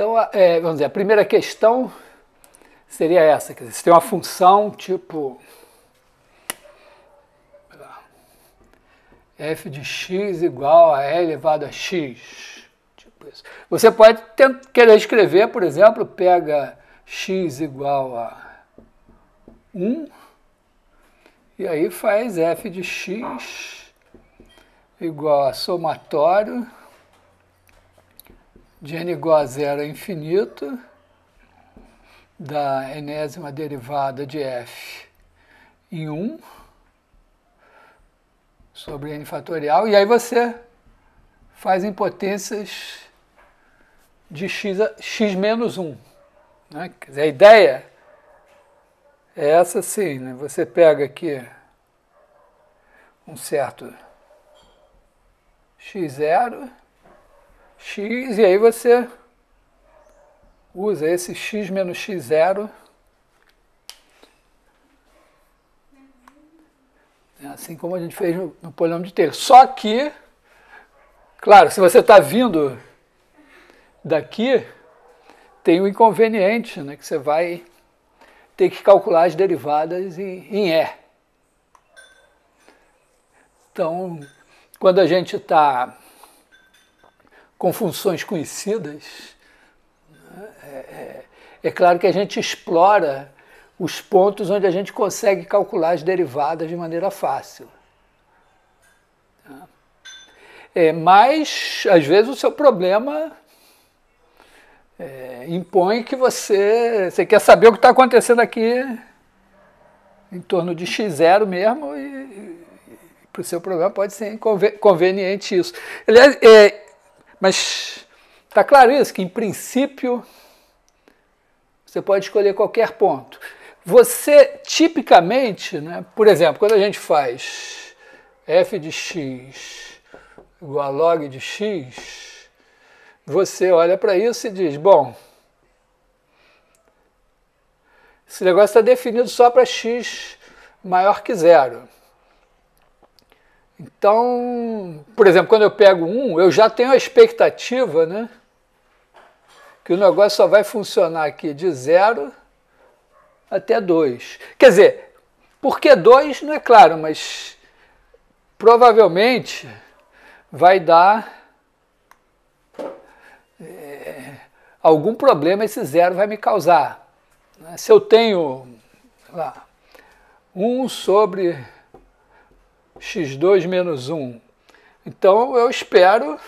Então, é, vamos dizer, a primeira questão seria essa: quer dizer, se tem uma função tipo f de x igual a e elevado a x. Tipo isso. Você pode tentar, querer escrever, por exemplo, pega x igual a 1 e aí faz f de x igual a somatório de n igual a zero é infinito, da enésima derivada de f em 1 sobre n fatorial, e aí você faz em potências de x, a, x menos 1. Né? Quer dizer, a ideia é essa sim, né? você pega aqui um certo x0 x, e aí você usa esse x menos x0. É assim como a gente fez no, no polinômio de Taylor. Só que, claro, se você está vindo daqui, tem o um inconveniente, né, que você vai ter que calcular as derivadas em, em E. Então, quando a gente está com funções conhecidas, né, é, é, é claro que a gente explora os pontos onde a gente consegue calcular as derivadas de maneira fácil. É, mas, às vezes, o seu problema é, impõe que você, você quer saber o que está acontecendo aqui em torno de x0 mesmo, e, e, e para o seu problema pode ser conveniente isso. Aliás, é, mas está claro isso, que em princípio você pode escolher qualquer ponto. Você tipicamente, né, por exemplo, quando a gente faz f de x igual a log de x, você olha para isso e diz, bom, esse negócio está definido só para x maior que zero. Então, por exemplo, quando eu pego um, eu já tenho a expectativa, né? Que o negócio só vai funcionar aqui de zero até dois. Quer dizer, por que dois não é claro, mas provavelmente vai dar é, algum problema esse zero vai me causar. Né. Se eu tenho lá, 1 um sobre x2 menos 1. Então eu espero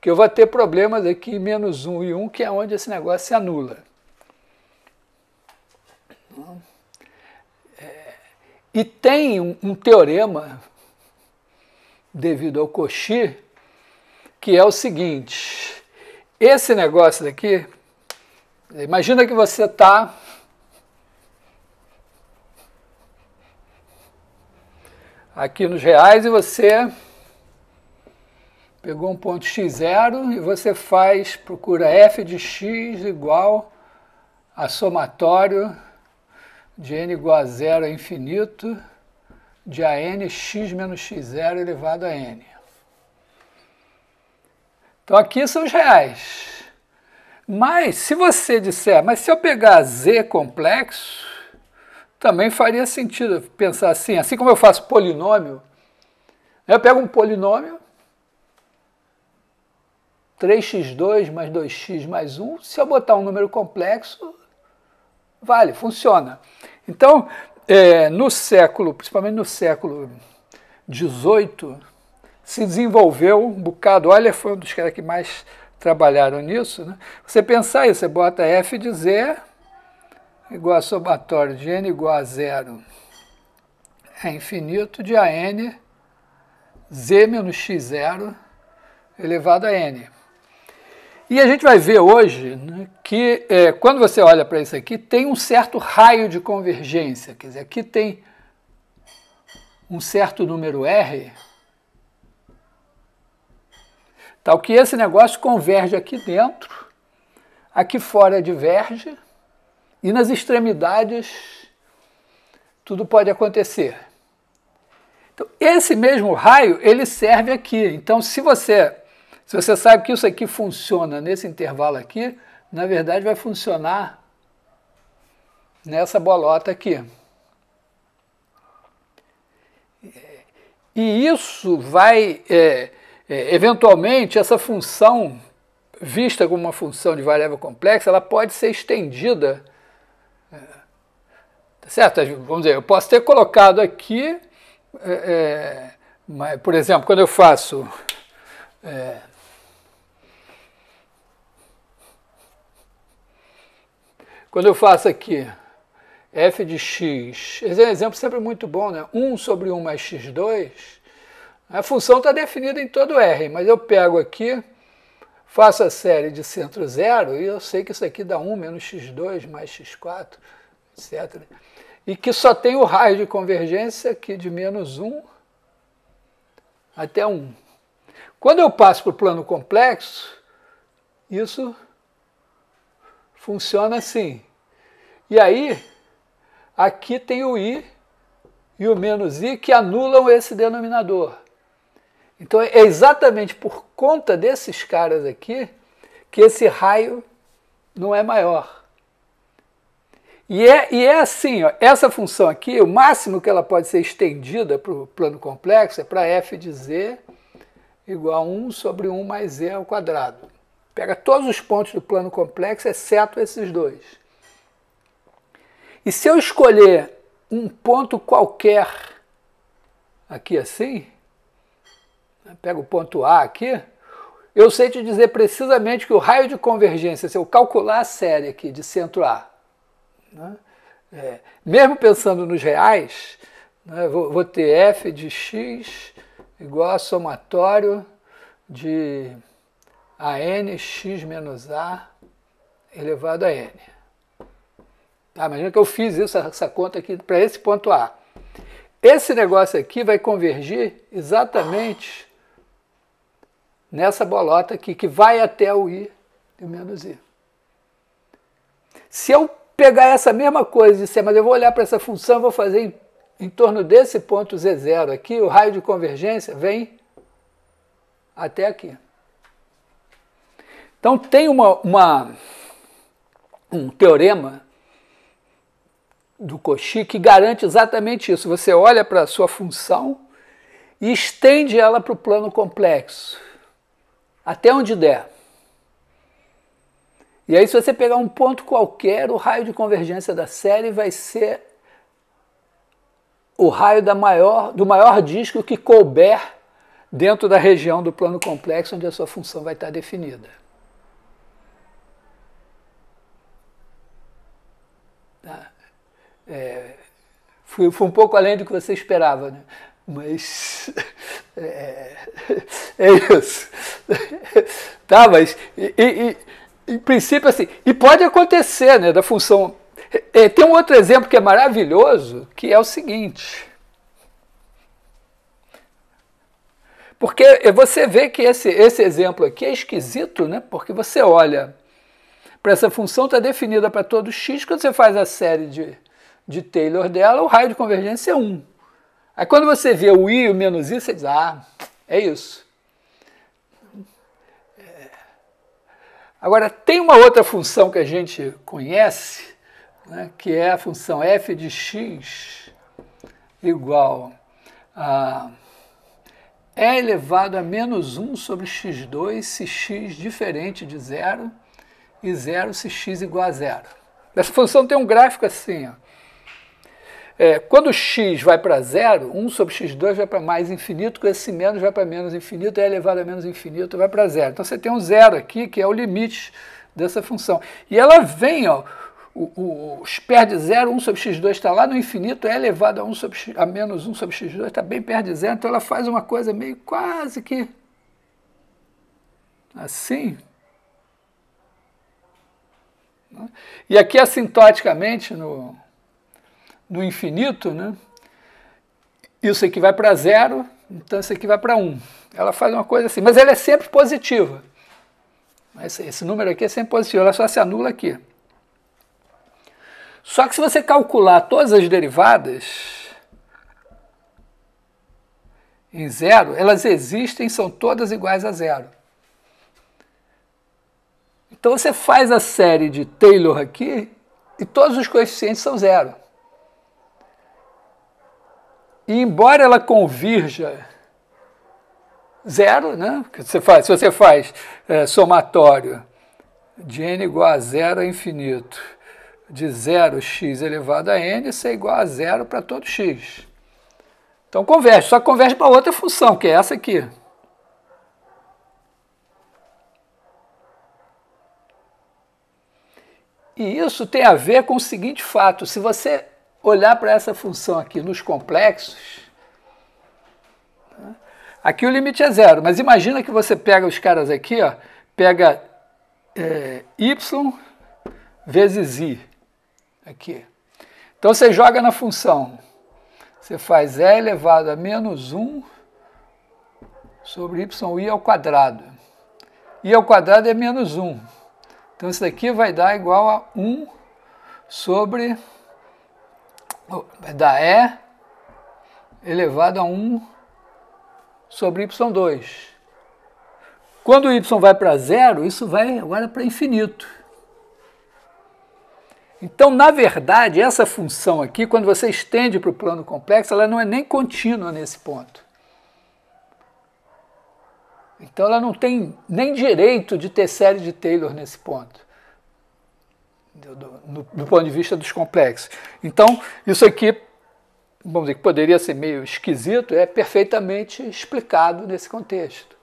que eu vá ter problemas aqui menos 1 e 1, que é onde esse negócio se anula. É, e tem um, teorema, devido ao Cauchy, que é o seguinte: esse negócio daqui, imagina que você está aqui nos reais e você pegou um ponto x0 e você faz, procura f de x igual a somatório de n igual a zero a infinito de a n x menos x0 elevado a n. Então aqui são os reais. Mas se você disser, mas se eu pegar z complexo, também faria sentido pensar assim, assim como eu faço polinômio, né? eu pego um polinômio, 3x2 mais 2x mais 1, se eu botar um número complexo, vale, funciona. Então, é, no século, principalmente no século XVIII, se desenvolveu um bocado, olha, foi um dos caras que mais trabalharam nisso, né? você pensar isso, você bota f de z igual a somatório de n igual a zero é infinito de AN z menos x0 elevado a n. E a gente vai ver hoje né, que é, quando você olha para isso aqui, tem um certo raio de convergência. Quer dizer, aqui tem um certo número R, tal que esse negócio converge aqui dentro, aqui fora diverge, e nas extremidades, tudo pode acontecer. Então, esse mesmo raio, ele serve aqui. Então, se você, se você sabe que isso aqui funciona nesse intervalo aqui, na verdade vai funcionar nessa bolota aqui. E isso vai, é, é, eventualmente, essa função, vista como uma função de variável complexa, ela pode ser estendida Tá certo? Vamos dizer, eu posso ter colocado aqui, é, é, mas, por exemplo, quando eu faço. É, quando eu faço aqui f de x, esse é um exemplo sempre muito bom, né? 1 sobre 1 mais x2, a função está definida em todo R, mas eu pego aqui, faço a série de centro zero, e eu sei que isso aqui dá 1 menos x2 mais x4, etc e que só tem o raio de convergência aqui de menos 1 até 1. Quando eu passo para o plano complexo, isso funciona assim. E aí, aqui tem o i e o menos i que anulam esse denominador. Então é exatamente por conta desses caras aqui que esse raio não é maior. E é, e é assim, ó, essa função aqui, o máximo que ela pode ser estendida para o plano complexo é para f de z igual a 1 sobre 1 mais z ao quadrado. Pega todos os pontos do plano complexo, exceto esses dois. E se eu escolher um ponto qualquer, aqui assim, né, pega o ponto A aqui, eu sei te dizer precisamente que o raio de convergência, se eu calcular a série aqui de centro A, né? É, mesmo pensando nos reais, né, vou, vou, ter f de x igual a somatório de a n x menos a elevado a n. Tá, imagina que eu fiz isso, essa conta aqui para esse ponto A. Esse negócio aqui vai convergir exatamente nessa bolota aqui, que vai até o i e menos i. Se eu pegar essa mesma coisa e dizer, mas eu vou olhar para essa função, vou fazer em, em torno desse ponto Z0 aqui, o raio de convergência vem até aqui. Então tem uma, uma um teorema do Cauchy que garante exatamente isso. Você olha para a sua função e estende ela para o plano complexo, até onde der. E aí, se você pegar um ponto qualquer, o raio de convergência da série vai ser o raio maior, do maior disco que couber dentro da região do plano complexo onde a sua função vai estar definida. Tá? É, fui, fui, um pouco além do que você esperava, né? mas é, é isso. tá, mas. E, e, em princípio, assim, e pode acontecer, né, da função. É, é, tem um outro exemplo que é maravilhoso, que é o seguinte. Porque é, você vê que esse, esse exemplo aqui é esquisito, né? Porque você olha para essa função, está definida para todo x, quando você faz a série de, de Taylor dela, o raio de convergência é 1. Aí quando você vê o i e o menos i, você diz, ah, é isso. Agora, tem uma outra função que a gente conhece, né, que é a função f de x igual a e elevado a menos 1 sobre x2 se x diferente de zero e zero se x igual a zero. Essa função tem um gráfico assim, ó, é, quando x vai para zero, 1 sobre x2 vai para mais infinito, com esse menos vai para menos infinito, é elevado a menos infinito, vai para zero. Então você tem um zero aqui, que é o limite dessa função. E ela vem, ó, o, o, os pés de zero 1 sobre x2 está lá no infinito, é elevado a, 1 sobre x, a menos 1 sobre x2, está bem perto de zero, então ela faz uma coisa meio quase que assim. Né? E aqui assintoticamente no, do infinito, né? Isso aqui vai para zero, então isso aqui vai para um. Ela faz uma coisa assim, mas ela é sempre positiva. Esse, esse número aqui é sempre positivo, ela só se anula aqui. Só que se você calcular todas as derivadas em zero, elas existem, são todas iguais a zero. Então você faz a série de Taylor aqui e todos os coeficientes são zero. E embora ela convirja zero, né? você faz, se você faz é, somatório de n igual a zero a infinito, de zero x elevado a n, isso é igual a zero para todo x. Então converge, só converge para outra função, que é essa aqui. E isso tem a ver com o seguinte fato: se você olhar para essa função aqui nos complexos, né, aqui o limite é zero, mas imagina que você pega os caras aqui, ó, pega é, y vezes i, aqui. Então você joga na função, você faz e elevado a menos 1 sobre y ao quadrado. i ao quadrado é menos 1. Então isso daqui vai dar igual a 1 sobre da E elevado a 1 sobre Y2. Quando o Y vai para zero, isso vai agora para infinito. Então, na verdade, essa função aqui, quando você estende para o plano complexo, ela não é nem contínua nesse ponto. Então, ela não tem nem direito de ter série de Taylor nesse ponto do, do ponto de vista dos complexos. Então, isso aqui, vamos dizer que poderia ser meio esquisito, é perfeitamente explicado nesse contexto.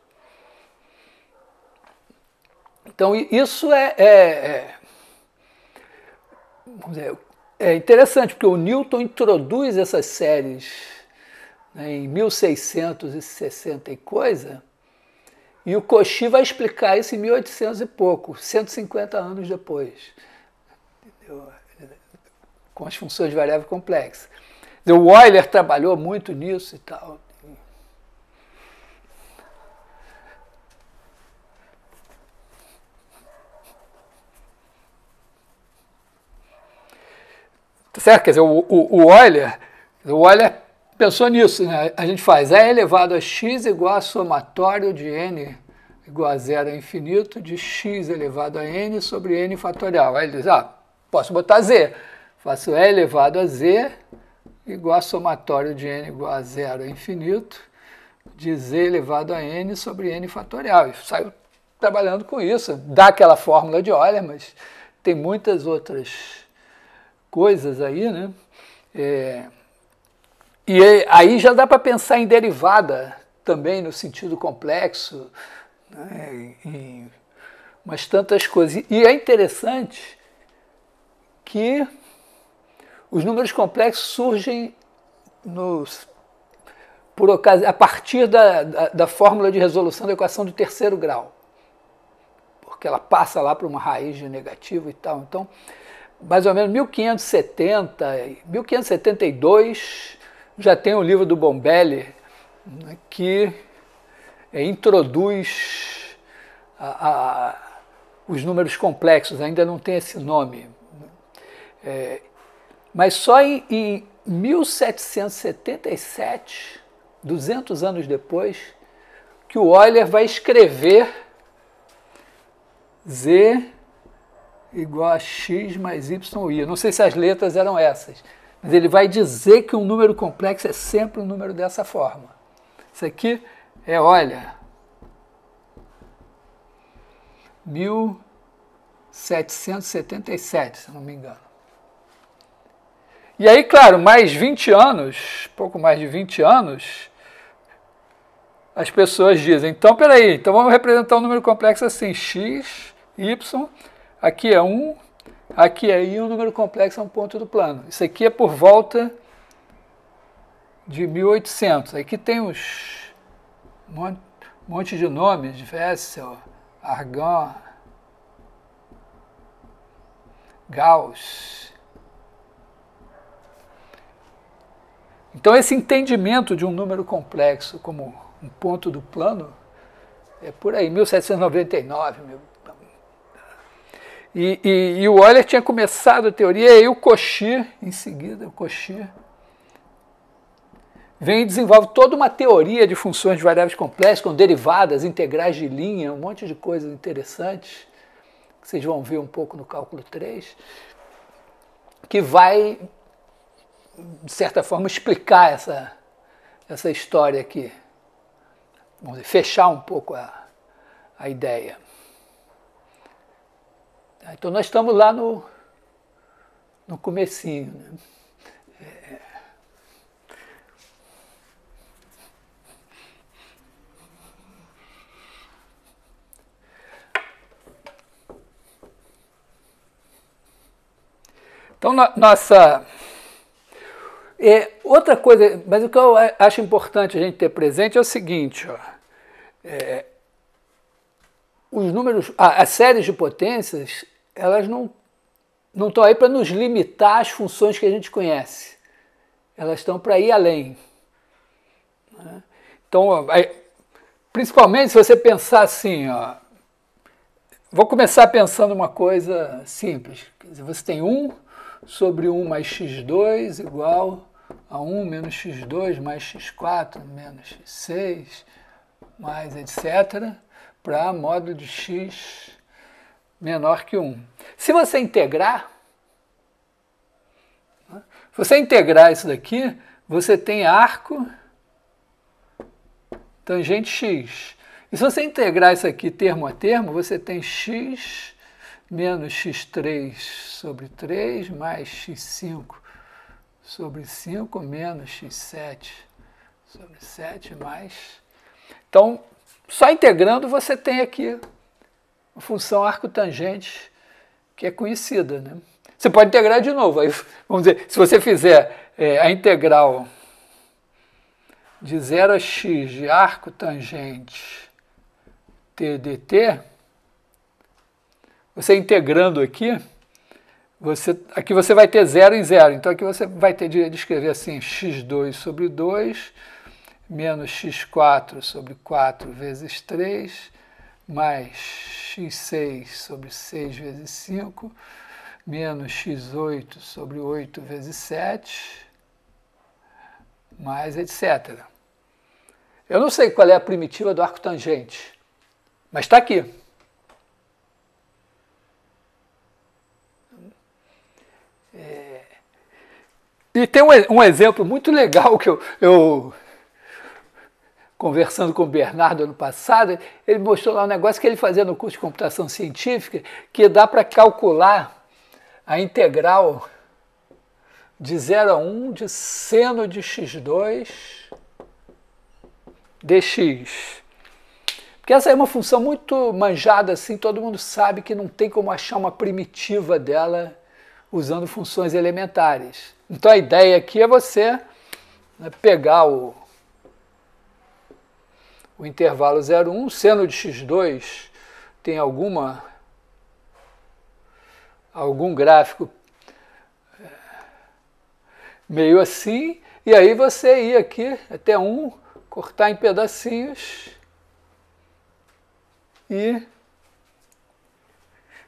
Então, isso é, é, é vamos dizer, é interessante, porque o Newton introduz essas séries né, em 1660 e coisa, e o Cauchy vai explicar isso em 1800 e pouco, 150 anos depois. Eh, com as funções de variável complexa. O Euler trabalhou muito nisso e tal. Tá certo? Quer dizer, o, o, o Euler, o Euler pensou nisso, né? A gente faz E elevado a x igual a somatório de n igual a zero a infinito de x elevado a n sobre n fatorial. Aí ele diz, ah, Posso botar Z. Faço E elevado a Z igual a somatório de N igual a zero a infinito de Z elevado a N sobre N fatorial. Sai saio trabalhando com isso. Dá aquela fórmula de Euler, mas tem muitas outras coisas aí, né? É... E aí já dá para pensar em derivada também no sentido complexo, né? em umas tantas coisas. E é interessante que os números complexos surgem nos, por ocasião, a partir da, da, da fórmula de resolução da equação do terceiro grau, porque ela passa lá para uma raiz de negativo e tal. Então, mais ou menos 1570, 1572, já tem o livro do Bombelli né, que é, introduz a, a, os números complexos, ainda não tem esse nome, é, mas só em, em 1777, 200 anos depois, que o Euler vai escrever Z igual a x mais y Eu não sei se as letras eram essas, mas ele vai dizer que um número complexo é sempre um número dessa forma. Isso aqui é, olha, 1777, se não me engano. E aí, claro, mais 20 anos, pouco mais de 20 anos, as pessoas dizem, então peraí, então vamos representar um número complexo assim, x, y, aqui é 1, aqui é i, o número complexo é um ponto do plano. Isso aqui é por volta de 1800. Aqui tem uns um monte de nomes, Vessel, Argon, Gauss, Então, esse entendimento de um número complexo como um ponto do plano é por aí, 1799. Meu... E, e, e o Euler tinha começado a teoria, e aí o Cauchy, em seguida, o Cauchy vem e desenvolve toda uma teoria de funções de variáveis complexas, com derivadas, integrais de linha, um monte de coisas interessantes, que vocês vão ver um pouco no cálculo 3, que vai de certa forma, explicar essa, essa história aqui. Vamos dizer, fechar um pouco a, a ideia. Tá, então nós estamos lá no, no comecinho. Né? É. Então, no, nossa é, outra coisa, mas o que eu acho importante a gente ter presente é o seguinte, ó, é, os números, ah, as séries de potências, elas não não estão aí para nos limitar às funções que a gente conhece. Elas estão para ir além. Né? Então, principalmente se você pensar assim, ó, vou começar pensando uma coisa simples. Dizer, você tem 1 sobre 1 mais x2 igual a1 menos x2 mais x4 menos x6 mais etc. para modo de x menor que 1. Se você integrar, né, se você integrar isso daqui, você tem arco tangente x. E se você integrar isso aqui termo a termo, você tem x menos x3 sobre 3 mais x5 sobre 5 menos x7 sobre 7 mais. Então, só integrando você tem aqui a função arcotangente que é conhecida. Né? Você pode integrar de novo. Aí, vamos dizer, se você fizer é, a integral de 0 a x de arco tangente t dt, você integrando aqui, você, aqui você vai ter 0 e 0, então aqui você vai ter de escrever assim, x2 sobre 2, menos x4 sobre 4 vezes 3, mais x6 sobre 6 vezes 5, menos x8 sobre 8 vezes 7, mais etc. Eu não sei qual é a primitiva do arco tangente, mas está aqui. É... E tem um, um, exemplo muito legal que eu, eu, conversando com o Bernardo ano passado, ele mostrou lá um negócio que ele fazia no curso de computação científica, que dá para calcular a integral de 0 a 1 de seno de x2 dx. Porque essa é uma função muito manjada, assim, todo mundo sabe que não tem como achar uma primitiva dela usando funções elementares. Então a ideia aqui é você né, pegar o, o intervalo 0,1, seno de x2 tem alguma algum gráfico é, meio assim, e aí você ir aqui até 1, um, cortar em pedacinhos e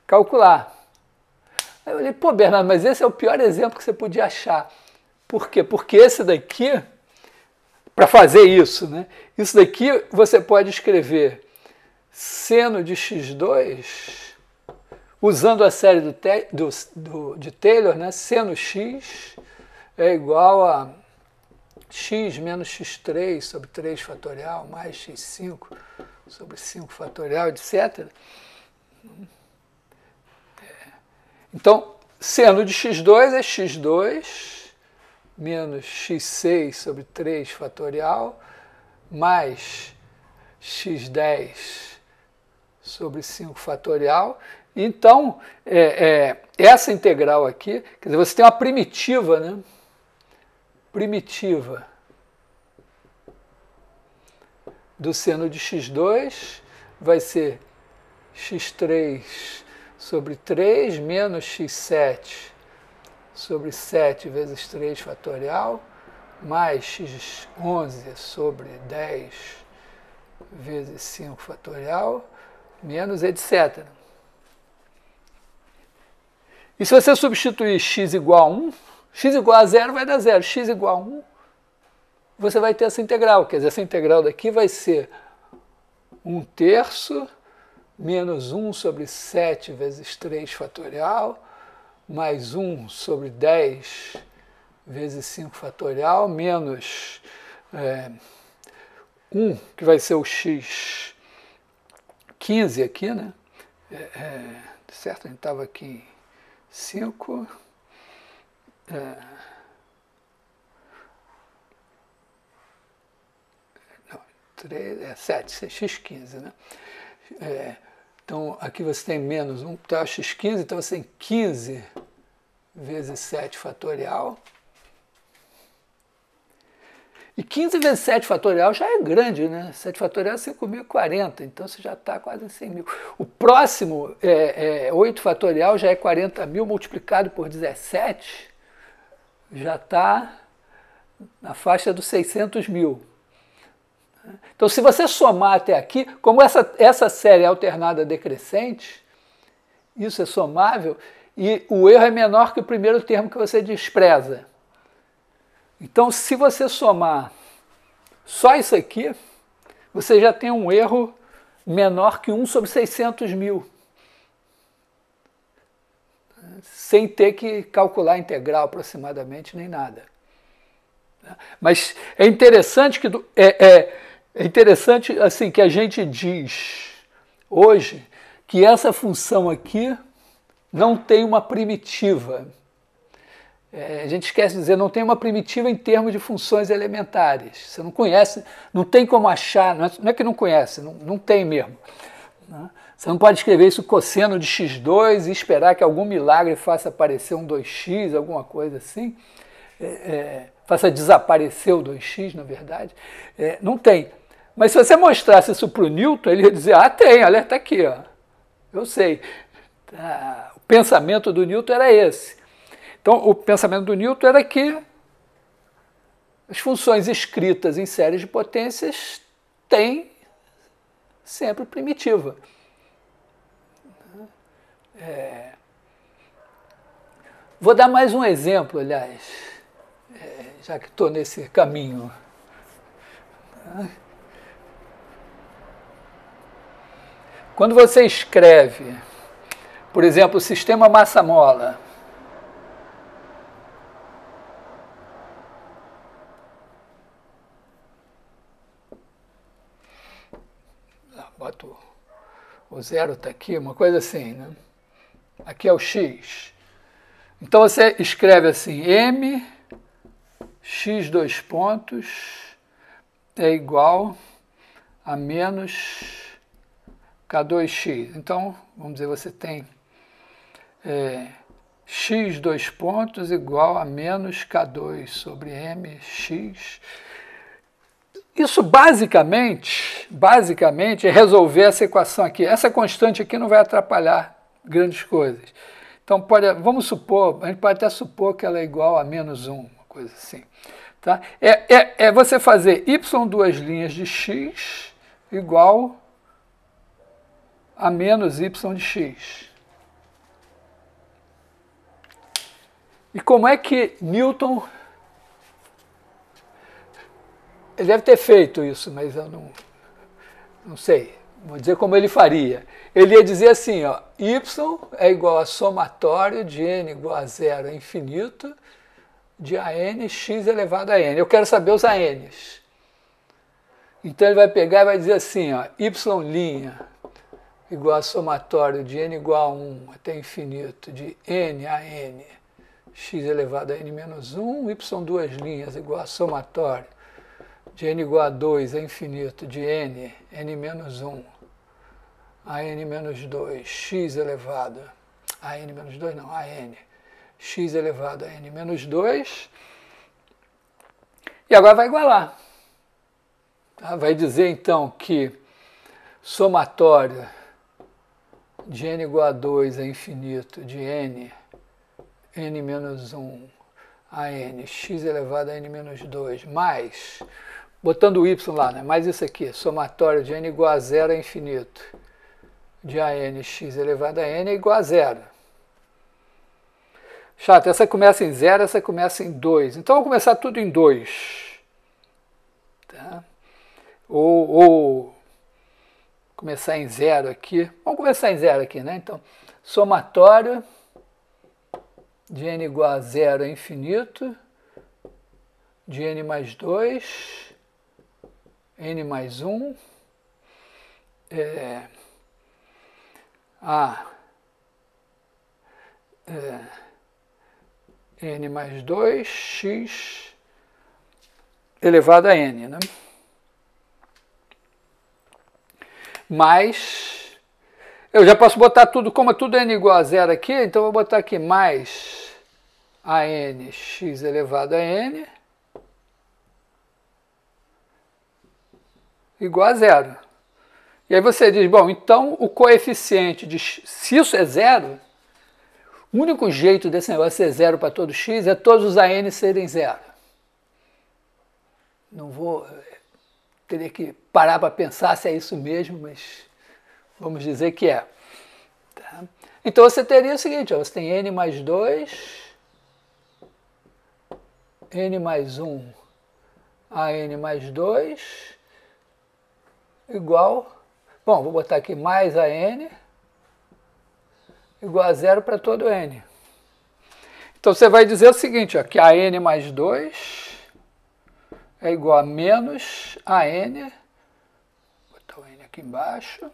calcular. Aí eu falei pô, Bernardo, mas esse é o pior exemplo que você podia achar. Por quê? Porque esse daqui, para fazer isso, né? Isso daqui você pode escrever seno de x2 usando a série do, do, do, de Taylor, né? Seno x é igual a x menos x3 sobre 3 fatorial mais x5 sobre 5 fatorial, etc. Então, seno de x2 é x2 menos x6 sobre 3 fatorial mais x10 sobre 5 fatorial. Então, é, é, essa integral aqui, quer dizer, você tem uma primitiva, né? Primitiva do seno de x2 vai ser x3 sobre 3 menos x7 sobre 7 vezes 3 fatorial, mais x11 sobre 10 vezes 5 fatorial, menos etc. E se você substituir x igual a 1, x igual a 0 vai dar 0. x igual a 1, você vai ter essa integral, quer dizer, essa integral daqui vai ser 1 terço menos 1 sobre 7 vezes 3 fatorial, mais 1 sobre 10 vezes 5 fatorial, menos é, 1, que vai ser o x 15 aqui, né? É, é, certo, a gente estava aqui em 5. É, não, 3, é 7, x15, né? É, então aqui você tem menos 1, então x15, então você tem 15 vezes 7 fatorial. E 15 vezes 7 fatorial já é grande, né? 7 fatorial é 5.040, então você já está quase em 100 mil. O próximo, é, é, 8 fatorial, já é 40 mil multiplicado por 17, já está na faixa dos 600 mil. Então, se você somar até aqui, como essa, essa série é alternada decrescente, isso é somável, e o erro é menor que o primeiro termo que você despreza. Então, se você somar só isso aqui, você já tem um erro menor que 1 sobre 600 mil, sem ter que calcular integral aproximadamente nem nada. Mas é interessante que. É, é, é interessante assim que a gente diz hoje que essa função aqui não tem uma primitiva. É, a gente esquece de dizer, não tem uma primitiva em termos de funções elementares. Você não conhece, não tem como achar, não é, não é que não conhece, não, não tem mesmo. Né? Você não pode escrever isso cosseno de x2 e esperar que algum milagre faça aparecer um 2x, alguma coisa assim. É, é faça desaparecer o 2x, na verdade. É, não tem. Mas se você mostrasse isso para o Newton, ele ia dizer: ah, tem, olha, está aqui, ó. eu sei. Ah, o pensamento do Newton era esse. Então, o pensamento do Newton era que as funções escritas em séries de potências têm sempre primitiva. É... Vou dar mais um exemplo, aliás, é, já que estou nesse caminho. Quando você escreve, por exemplo, o sistema massa-mola, ah, boto o zero está aqui, uma coisa assim, né? Aqui é o x. Então você escreve assim, m x dois pontos é igual a menos K2x. Então, vamos dizer, você tem é, x dois pontos igual a menos K2 sobre mx. Isso basicamente, basicamente é resolver essa equação aqui. Essa constante aqui não vai atrapalhar grandes coisas. Então pode, vamos supor, a gente pode até supor que ela é igual a menos 1, uma coisa assim. Tá? É, é, é você fazer y duas linhas de x igual a menos y de x. E como é que Newton. Ele deve ter feito isso, mas eu não, não sei. Vou dizer como ele faria. Ele ia dizer assim: ó, y é igual a somatório de n igual a zero a infinito de a n x elevado a n. Eu quero saber os a n's. Então ele vai pegar e vai dizer assim: ó, y' igual a somatório de n igual a 1 até infinito de n a n x elevado a n menos 1, y duas linhas igual a somatório de n igual a 2 a infinito de n, n menos 1 a n menos 2, x elevado a n menos 2, não, a n, x elevado a n menos 2, e agora vai igualar. Tá? Vai dizer então que somatório de n igual a 2 é infinito de n, n menos 1 a n, x elevado a n menos 2, mais, botando o y lá, né? mais isso aqui, somatório de n igual a 0 é infinito, de a n x elevado a n é igual a zero. Chato, essa começa em zero, essa começa em 2. Então, vou começar tudo em 2. Tá? Ou, ou começar em zero aqui. Vamos começar em zero aqui, né? Então, somatório de n igual a zero a é infinito, de n mais 2, n mais 1, um, é, a é, n mais 2, x elevado a n, né? mais eu já posso botar tudo, como tudo n igual a zero aqui, então eu vou botar aqui mais a n x elevado a n igual a zero. E aí você diz, bom, então o coeficiente de x, se isso é zero, o único jeito desse negócio ser zero para todo x é todos os a n serem zero. Não vou, teria que parar para pensar se é isso mesmo, mas vamos dizer que é. Tá? Então você teria o seguinte: ó, você tem n mais 2, n mais 1 a n mais 2 igual. Bom, vou botar aqui mais a n igual a zero para todo n. Então você vai dizer o seguinte: ó, que a n mais 2 é igual a menos AN, vou botar o N aqui embaixo,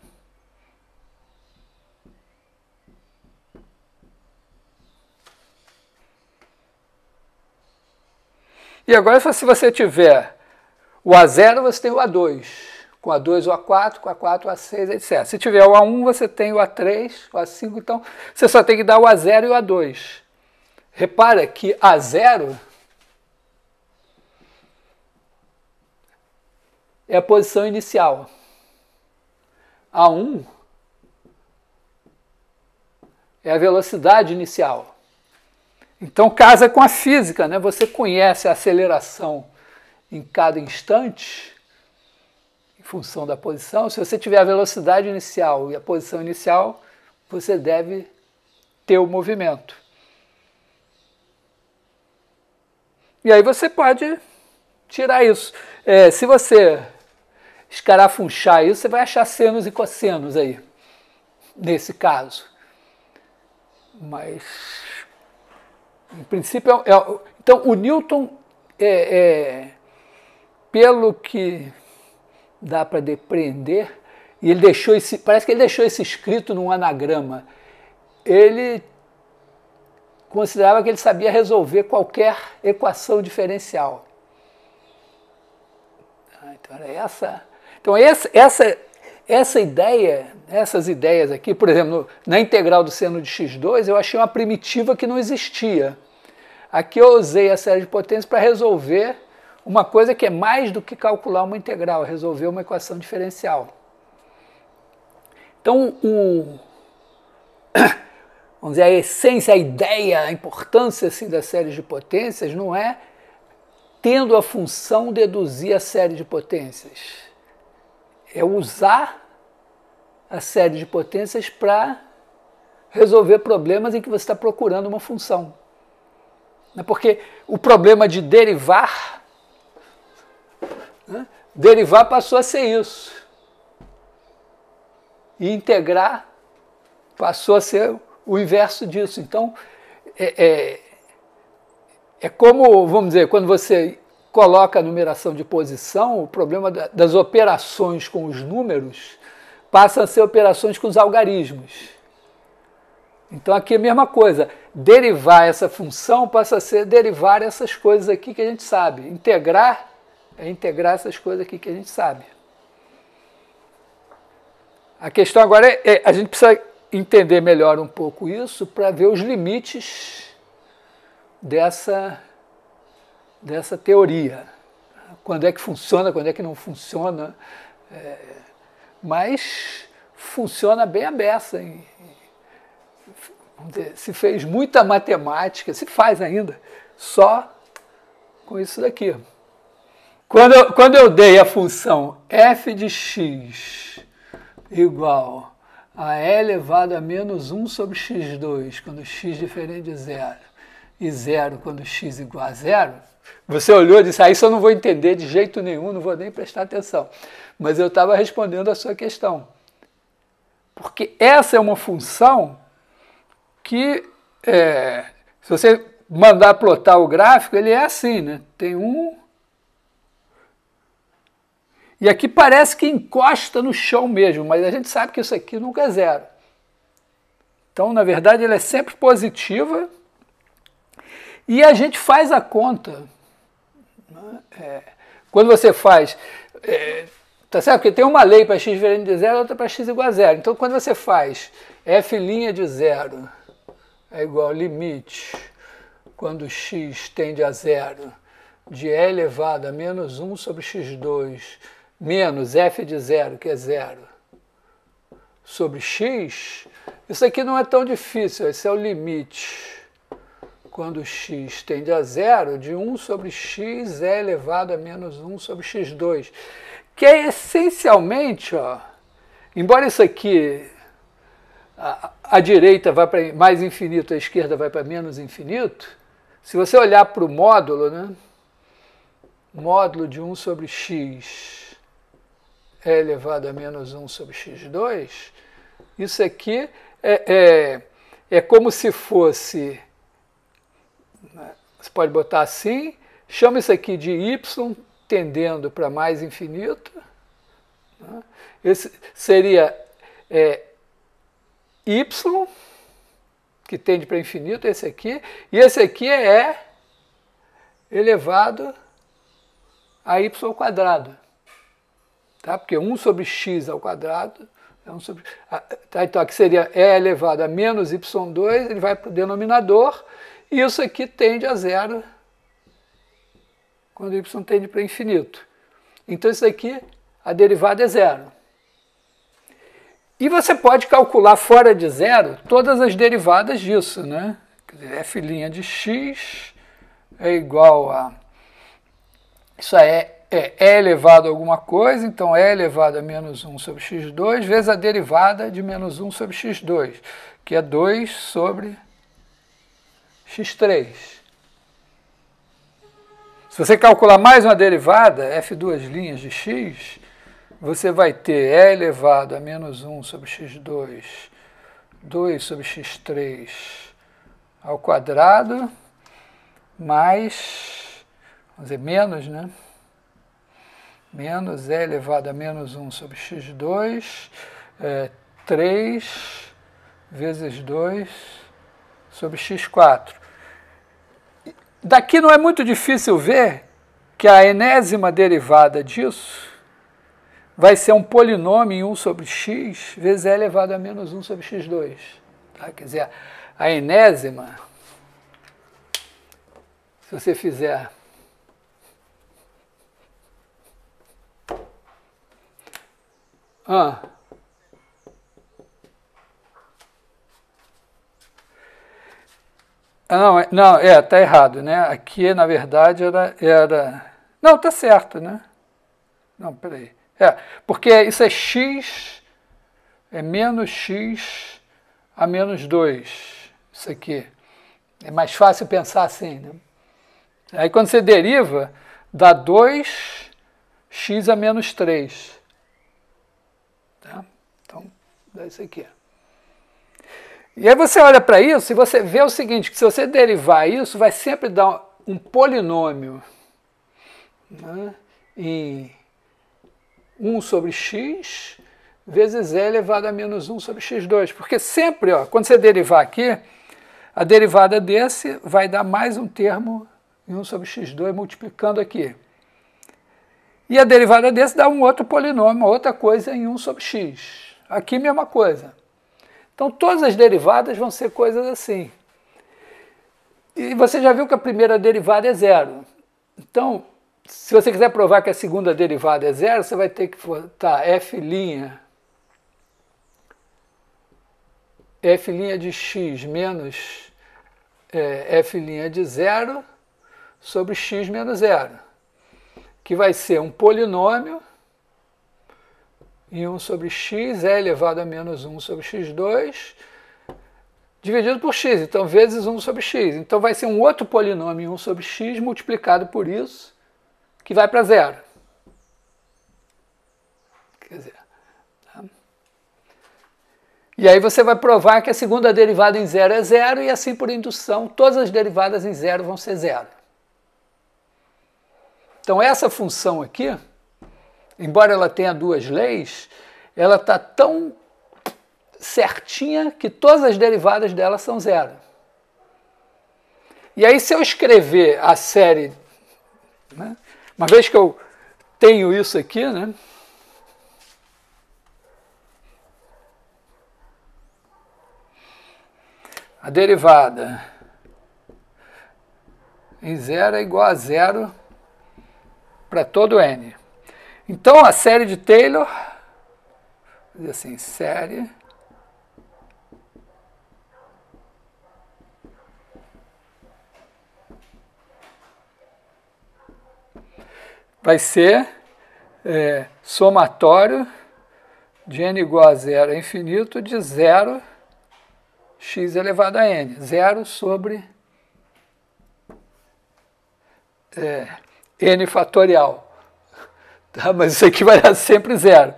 E agora, se você tiver o A0, você tem o A2. Com A2, o A4, com A4, o A6, etc. Se tiver o A1, você tem o A3, o A5. Então, você só tem que dar o A0 e o A2. Repara que A0 é a posição inicial. A1 é a velocidade inicial. Então casa com a física, né? Você conhece a aceleração em cada instante em função da posição. Se você tiver a velocidade inicial e a posição inicial, você deve ter o movimento. E aí você pode tirar isso. É, se você escarafunchar isso, você vai achar senos e cossenos aí, nesse caso. Mas, em princípio, é, é, então o Newton, é, é pelo que dá para depreender, e ele deixou esse, parece que ele deixou isso escrito num anagrama. Ele considerava que ele sabia resolver qualquer equação diferencial. Ah, então era essa então essa, essa, essa ideia, essas ideias aqui, por exemplo, na integral do seno de x2, eu achei uma primitiva que não existia. Aqui eu usei a série de potências para resolver uma coisa que é mais do que calcular uma integral, é resolver uma equação diferencial. Então, o, vamos dizer, a essência, a ideia, a importância assim, da série de potências não é tendo a função deduzir a série de potências é usar a série de potências para resolver problemas em que você está procurando uma função. Né, porque o problema de derivar, né? derivar passou a ser isso. E integrar passou a ser o inverso disso. Então, é, é, é como, vamos dizer, quando você coloca a numeração de posição, o problema das operações com os números passa a ser operações com os algarismos. Então aqui é a mesma coisa, derivar essa função passa a ser derivar essas coisas aqui que a gente sabe, integrar é integrar essas coisas aqui que a gente sabe. A questão agora é, é a gente precisa entender melhor um pouco isso para ver os limites dessa dessa teoria. Quando é que funciona, quando é que não funciona. É, mas funciona bem a beça. Em, em, se fez muita matemática, se faz ainda, só com isso daqui. Quando eu, quando eu dei a função f de x igual a e elevado a menos 1 sobre x2, quando x diferente de zero, e zero quando x igual a zero, você olhou e disse: ah, Isso eu não vou entender de jeito nenhum, não vou nem prestar atenção. Mas eu estava respondendo a sua questão. Porque essa é uma função que, é, se você mandar plotar o gráfico, ele é assim, né? Tem um. E aqui parece que encosta no chão mesmo, mas a gente sabe que isso aqui nunca é zero. Então, na verdade, ela é sempre positiva. E a gente faz a conta é, quando você faz. É, tá certo? Porque tem uma lei para x diferente de zero, outra para x igual a zero. Então quando você faz f' de zero é igual limite quando x tende a zero de e elevado a menos 1 sobre x2 menos f de zero, que é zero, sobre x, isso aqui não é tão difícil, esse é o limite quando x tende a zero, de 1 sobre x é elevado a menos 1 sobre x2, que é essencialmente, ó, embora isso aqui, a, a direita vai para mais infinito, a esquerda vai para menos infinito, se você olhar para o módulo, né, módulo de 1 sobre x é elevado a menos 1 sobre x2, isso aqui é, é, é como se fosse você pode botar assim, chama isso aqui de y tendendo para mais infinito. Né? Esse seria é, y que tende para infinito, esse aqui, e esse aqui é elevado a y ao quadrado. Tá? Porque 1 sobre x ao quadrado é 1 sobre. Ah, tá? Então aqui seria e elevado a menos y2, ele vai para o denominador, e isso aqui tende a zero quando y tende para infinito. Então isso aqui, a derivada é zero. E você pode calcular fora de zero todas as derivadas disso, né? f' de x é igual a... Isso é, é e elevado a alguma coisa, então é elevado a menos 1 sobre x2 vezes a derivada de menos 1 sobre x2, que é 2 sobre x3. Se você calcular mais uma derivada, f2 linhas de x, você vai ter e elevado a menos 1 sobre x2, 2 sobre x3 ao quadrado, mais, vamos dizer, menos, né? Menos e elevado a menos 1 sobre x2, é, 3 vezes 2 sobre x4. Daqui não é muito difícil ver que a enésima derivada disso vai ser um polinômio em 1 sobre x vezes e elevado a menos 1 sobre x2. Tá? Quer dizer, a enésima, se você fizer ah, Não, é, não, é, tá errado, né? Aqui, na verdade, era. era... Não, tá certo, né? Não, peraí. É, porque isso é x, é menos x a menos 2. Isso aqui. É mais fácil pensar assim, né? Aí quando você deriva, dá 2x a menos 3. Tá? Então, dá isso aqui. E aí você olha para isso e você vê o seguinte, que se você derivar isso, vai sempre dar um polinômio né, em 1 sobre x vezes e elevado a menos 1 sobre x2. Porque sempre, ó, quando você derivar aqui, a derivada desse vai dar mais um termo em 1 sobre x2 multiplicando aqui. E a derivada desse dá um outro polinômio, outra coisa em 1 sobre x. Aqui mesma coisa. Então todas as derivadas vão ser coisas assim. E você já viu que a primeira derivada é zero. Então, se você quiser provar que a segunda derivada é zero, você vai ter que botar f' f' de x menos é, f' de zero sobre x menos zero, que vai ser um polinômio em 1 sobre x é elevado a menos 1 sobre x2 dividido por x, então vezes 1 sobre x. Então vai ser um outro polinômio 1 sobre x multiplicado por isso, que vai para zero. Quer dizer, tá? E aí você vai provar que a segunda derivada em zero é zero, e assim por indução, todas as derivadas em zero vão ser zero. Então essa função aqui embora ela tenha duas leis, ela está tão certinha que todas as derivadas dela são zero. E aí, se eu escrever a série, né, uma vez que eu tenho isso aqui, né? A derivada em zero é igual a zero para todo n. Então a série de Taylor, dizer assim, série vai ser é, somatório de n igual a zero infinito de zero x elevado a n, zero sobre é, n fatorial. Tá? Mas isso aqui vai dar sempre zero.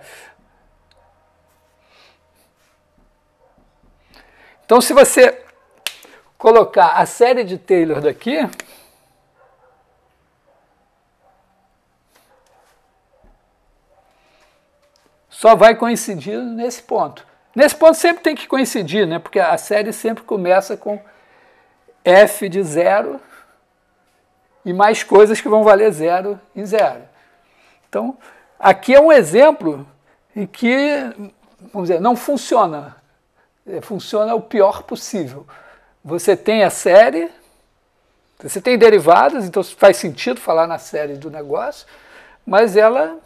Então, se você colocar a série de Taylor daqui, só vai coincidir nesse ponto. Nesse ponto sempre tem que coincidir, né? Porque a série sempre começa com f de zero e mais coisas que vão valer zero em zero. Então, aqui é um exemplo em que, vamos dizer, não funciona. É, funciona o pior possível. Você tem a série, você tem derivadas, então faz sentido falar na série do negócio, mas ela,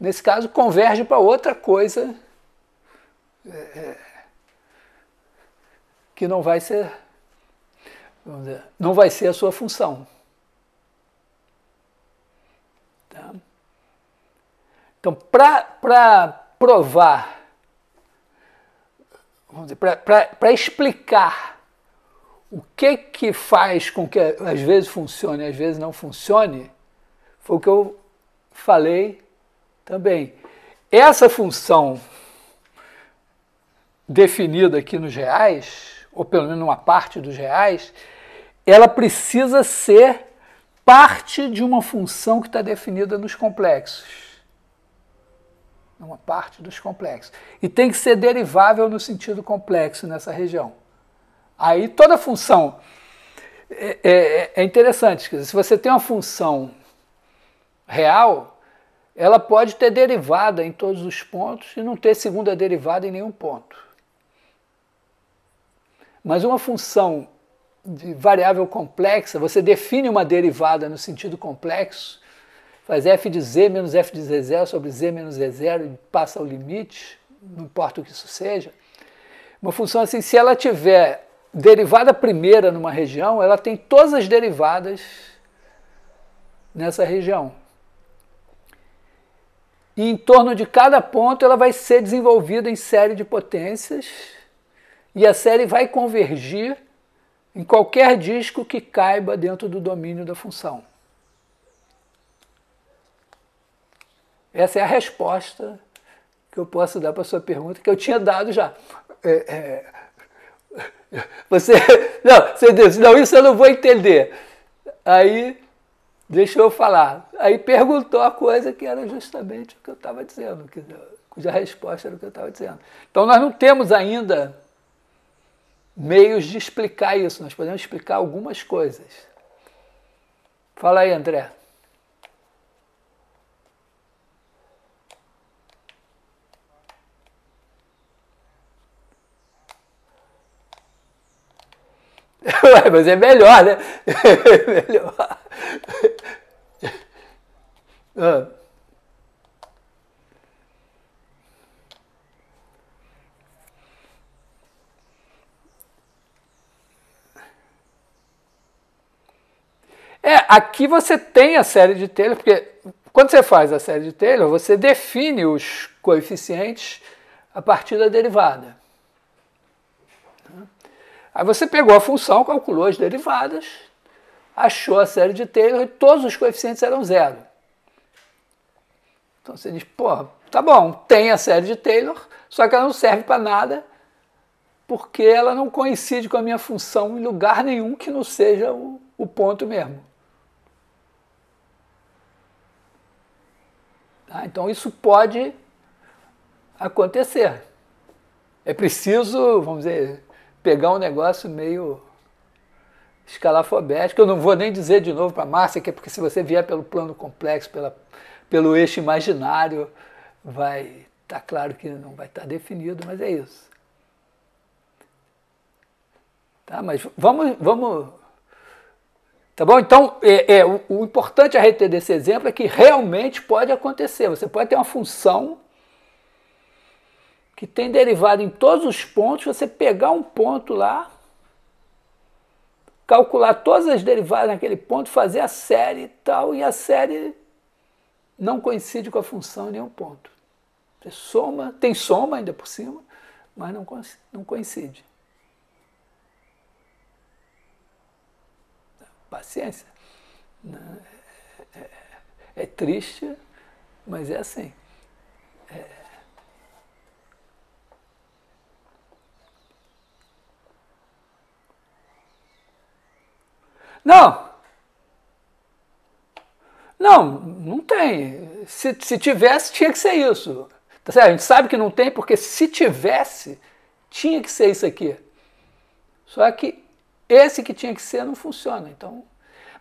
nesse caso, converge para outra coisa é, é que não vai ser, dizer, não vai ser a sua função. Tá? Então, para provar, para explicar o que que faz com que às vezes funcione, às vezes não funcione, foi o que eu falei também. Essa função definida aqui nos reais, ou pelo menos uma parte dos reais, ela precisa ser parte de uma função que está definida nos complexos. É uma parte dos complexos. E tem que ser derivável no sentido complexo nessa região. Aí toda função. É, é, é interessante, dizer, se você tem uma função real, ela pode ter derivada em todos os pontos e não ter segunda derivada em nenhum ponto. Mas uma função de variável complexa, você define uma derivada no sentido complexo, faz f de z menos f de z zero sobre z menos z zero e passa ao limite, não importa o que isso seja. Uma função assim, se ela tiver derivada primeira numa região, ela tem todas as derivadas nessa região. E em torno de cada ponto ela vai ser desenvolvida em série de potências e a série vai convergir em qualquer disco que caiba dentro do domínio da função. Essa é a resposta que eu posso dar para sua pergunta, que eu tinha dado já. É, é, você, não, você disse, não, isso eu não vou entender. Aí deixou eu falar. Aí perguntou a coisa que era justamente o que eu estava dizendo, que, cuja resposta era o que eu estava dizendo. Então nós não temos ainda meios de explicar isso. Nós podemos explicar algumas coisas. Fala aí, André. Ué, mas é melhor, né? É melhor. ah. É, aqui você tem a série de Taylor, porque quando você faz a série de Taylor, você define os coeficientes a partir da derivada. Aí você pegou a função, calculou as derivadas, achou a série de Taylor e todos os coeficientes eram zero. Então você diz, pô, tá bom, tem a série de Taylor, só que ela não serve para nada, porque ela não coincide com a minha função em lugar nenhum que não seja o, o ponto mesmo. Ah, então isso pode acontecer. É preciso, vamos dizer, pegar um negócio meio escalafobético. Eu não vou nem dizer de novo para a Márcia, que é porque se você vier pelo plano complexo, pela, pelo eixo imaginário, vai estar tá claro que não vai estar tá definido, mas é isso. Tá, mas vamos, vamos Tá bom? Então, é, é o, o, importante é a reter desse exemplo é que realmente pode acontecer. Você pode ter uma função que tem derivado em todos os pontos, você pegar um ponto lá, calcular todas as derivadas naquele ponto, fazer a série e tal, e a série não coincide com a função em nenhum ponto. Você soma, tem soma ainda por cima, mas não, não coincide. paciência. Né? É, é, é triste, mas é assim. É, Não! Não, não tem. Se, se, tivesse, tinha que ser isso. Tá certo? A gente sabe que não tem, porque se tivesse, tinha que ser isso aqui. Só que esse que tinha que ser não funciona. Então,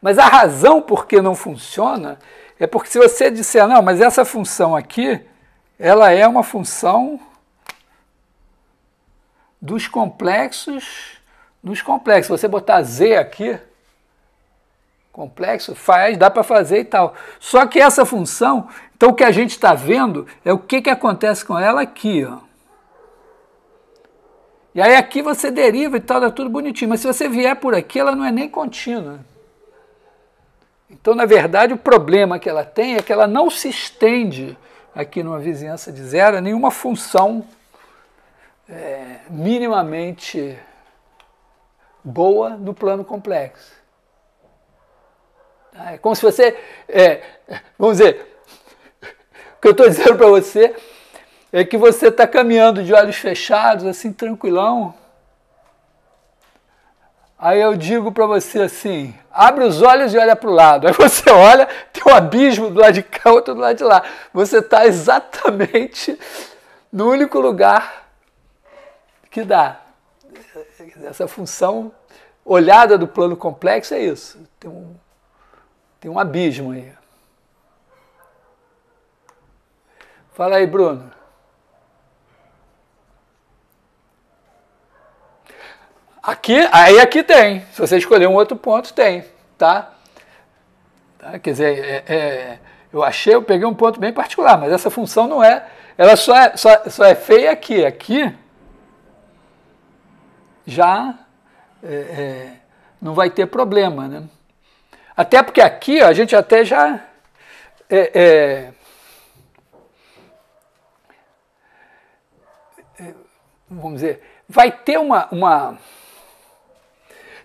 mas a razão por que não funciona é porque se você disser, não, mas essa função aqui, ela é uma função dos complexos, dos complexos. Você botar Z aqui, complexo, faz, dá para fazer e tal. Só que essa função, então o que a gente está vendo é o que, que acontece com ela aqui, ó. E aí aqui você deriva e tal, é tudo bonitinho. Mas se você vier por aqui, ela não é nem contínua. Então, na verdade, o problema que ela tem é que ela não se estende aqui numa vizinhança de zero nenhuma função é, minimamente boa no plano complexo. É como se você, é, vamos dizer, o que eu estou dizendo para você é que você está caminhando de olhos fechados, assim, tranquilão. Aí eu digo para você assim: abre os olhos e olha para o lado. Aí você olha, tem um abismo do lado de cá, outro do lado de lá. Você está exatamente no único lugar que dá. Essa função olhada do plano complexo é isso. Tem um, tem um abismo aí. Fala aí, Bruno. Aqui, aí aqui tem. Se você escolher um outro ponto, tem, tá? tá? Quer dizer, é, é, eu achei, eu peguei um ponto bem particular, mas essa função não é, ela só é, só, só é feia aqui. Aqui já é, é não vai ter problema, né? Até porque aqui ó, a gente até já é, é, vamos dizer, vai ter uma, uma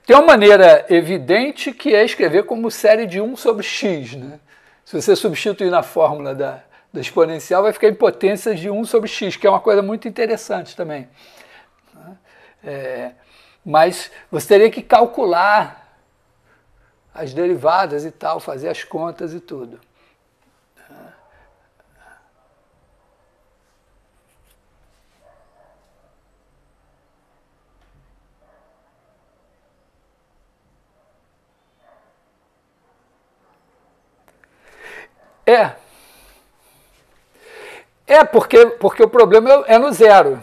tem uma maneira evidente que é escrever como série de 1 sobre x. Né? Se você substituir na fórmula da, da exponencial, vai ficar em potência de 1 sobre x, que é uma coisa muito interessante também. Né? É, mas você teria que calcular as derivadas e tal, fazer as contas e tudo. É. É porque, porque o problema é, é no zero.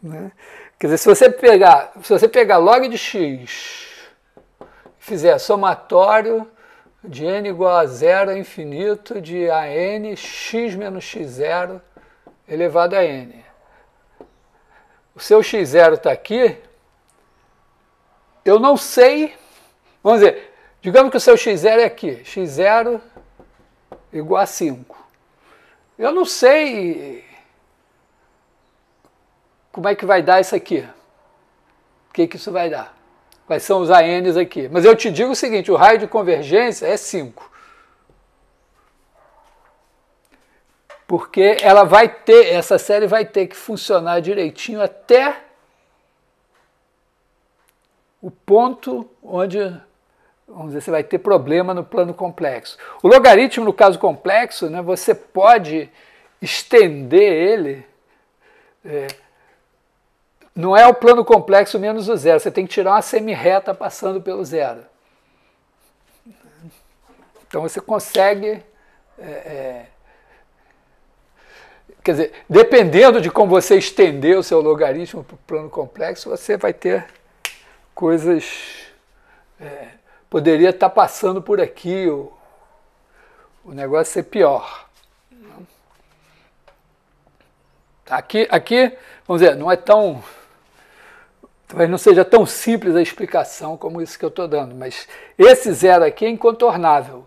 Né? Quer dizer, se você pegar, se você pegar log de x, fizer somatório de n igual a zero a infinito de a n x menos x0 elevado a n. O seu x0 está aqui. Eu não sei. Vamos dizer, digamos que o seu x0 é aqui. x0 igual a 5. Eu não sei como é que vai dar isso aqui. O que, que isso vai dar? Quais são os ANs aqui? Mas eu te digo o seguinte: o raio de convergência é 5. Porque ela vai ter, essa série vai ter que funcionar direitinho até o ponto onde vamos dizer, você vai ter problema no plano complexo. O logaritmo, no caso complexo, né, você pode estender ele. É, não é o plano complexo menos o zero, você tem que tirar uma semi-reta passando pelo zero. Então você consegue. É, é, quer dizer, dependendo de como você estender o seu logaritmo para o plano complexo, você vai ter coisas. É, poderia estar tá passando por aqui, o, o negócio ser pior. Aqui, aqui, vamos dizer, não é tão. Talvez não seja tão simples a explicação como isso que eu estou dando, mas esse zero aqui é incontornável.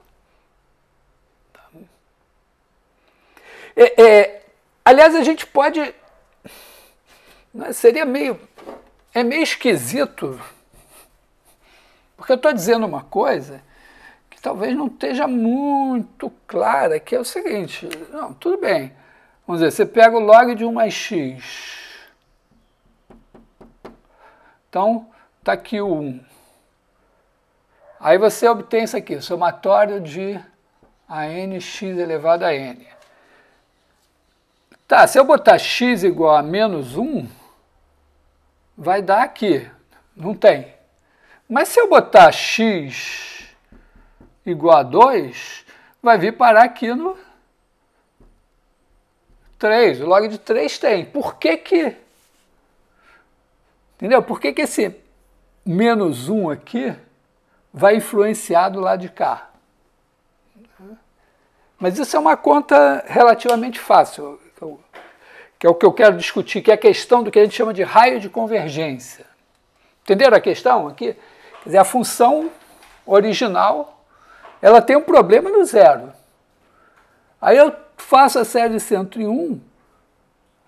É, é, aliás, a gente pode. Né, seria meio. É meio esquisito porque eu estou dizendo uma coisa que talvez não esteja muito clara, que é o seguinte, não, tudo bem. Vamos dizer, você pega o log de 1 mais x. Então, está aqui o 1. Aí você obtém isso aqui, somatório de a n x elevado a n. Tá, se eu botar x igual a menos 1, vai dar aqui. Não tem. Mas se eu botar x igual a 2, vai vir parar aqui no 3. O log de 3 tem. Por que que... Entendeu? Por que que esse menos 1 aqui vai influenciar do lado de cá? Mas isso é uma conta relativamente fácil, que é o que eu quero discutir, que é a questão do que a gente chama de raio de convergência. Entenderam a questão aqui? Quer dizer, a função original, ela tem um problema no zero. Aí eu faço a série 101,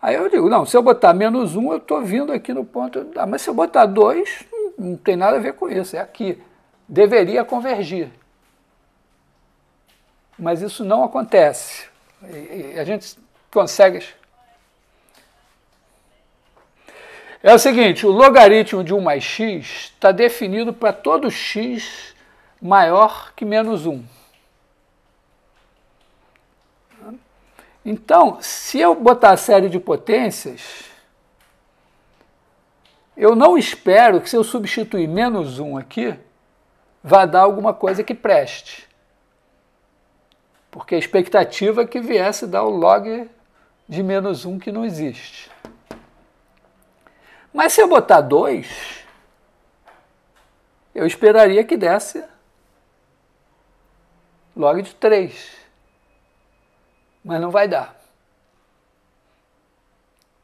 aí eu digo, não, se eu botar menos 1, eu estou vindo aqui no ponto... Ah, mas se eu botar 2, não, não tem nada a ver com isso, é aqui. Deveria convergir. Mas isso não acontece. E, e a gente consegue É o seguinte, o logaritmo de 1 mais x está definido para todo x maior que menos 1. Então, se eu botar a série de potências, eu não espero que se eu substituir menos 1 aqui, vá dar alguma coisa que preste. Porque a expectativa é que viesse dar o log de menos 1 que não existe. Mas se eu botar dois, eu esperaria que desse log de 3. Mas não vai dar.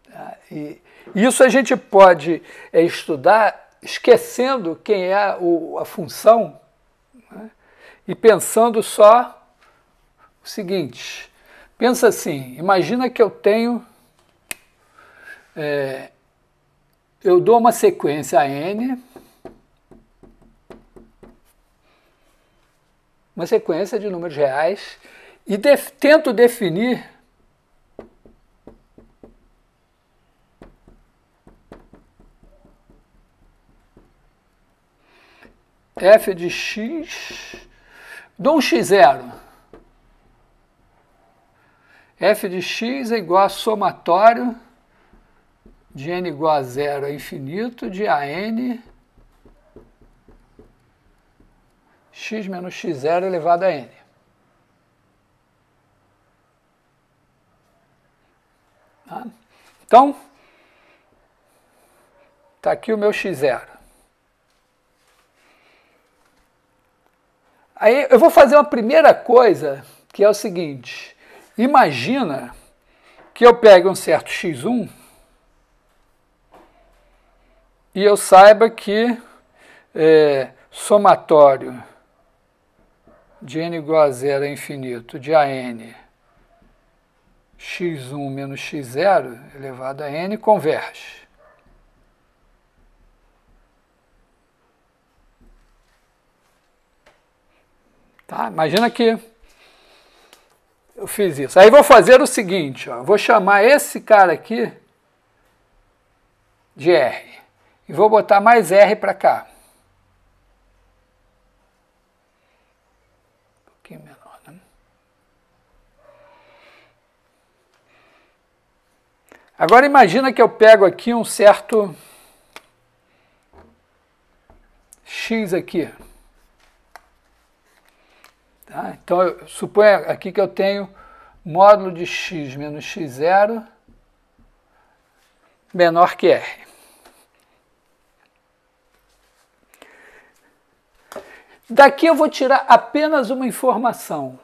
Tá? E isso a gente pode é, estudar esquecendo quem é a função né? e pensando só o seguinte. Pensa assim, imagina que eu tenho é, eu dou uma sequência n, uma sequência de números reais, e def tento definir f de x, dou um x0. f de x é igual a somatório de n igual a zero a é infinito, de a n x menos x zero elevado a n. Tá? Então, está aqui o meu x zero. Aí eu vou fazer uma primeira coisa, que é o seguinte. Imagina que eu pegue um certo x1 e eu saiba que é, somatório de n igual a zero é infinito de AN x1 menos x0 elevado a n converge. Tá? Imagina que eu fiz isso. Aí vou fazer o seguinte, ó, vou chamar esse cara aqui de R e vou botar mais R para cá. Um pouquinho menor, né? Agora imagina que eu pego aqui um certo X aqui. Tá? Então, eu, suponha aqui que eu tenho módulo de x menos x0 menor que r. Daqui eu vou tirar apenas uma informação.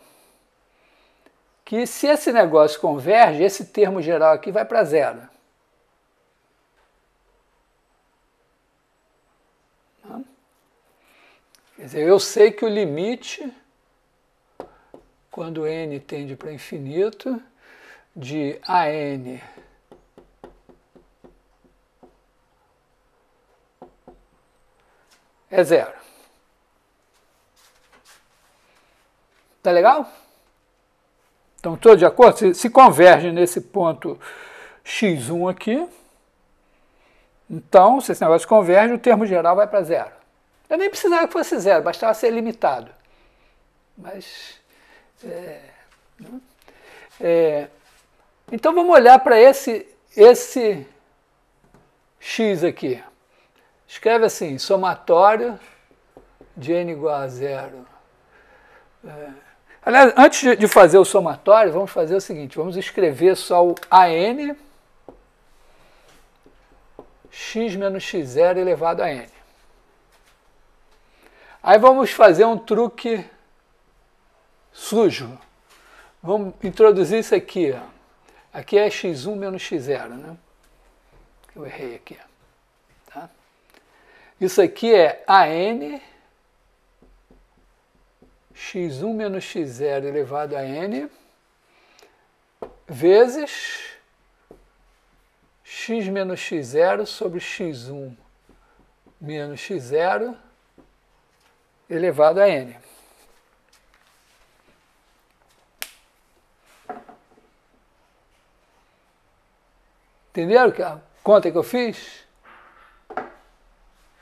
Que se esse negócio converge, esse termo geral aqui vai para zero. Quer dizer, eu sei que o limite, quando n tende para infinito, de AN é zero. Tá legal? Então, todos de acordo? Se, se converge nesse ponto x1 aqui, então, se esse negócio converge, o termo geral vai para zero. Eu nem precisava que fosse zero, bastava ser limitado. Mas. É, né? é, então vamos olhar para esse, esse x aqui. Escreve assim: somatório de n igual a zero. É, Aliás, antes de fazer o somatório, vamos fazer o seguinte: vamos escrever só o AN x menos x0 elevado a n. Aí vamos fazer um truque sujo. Vamos introduzir isso aqui. Ó. Aqui é x1 menos x0, né? Eu errei aqui. Tá? Isso aqui é AN x1 menos x0 elevado a n vezes x menos x0 sobre x1 menos x0 elevado a n. Entenderam a conta que eu fiz?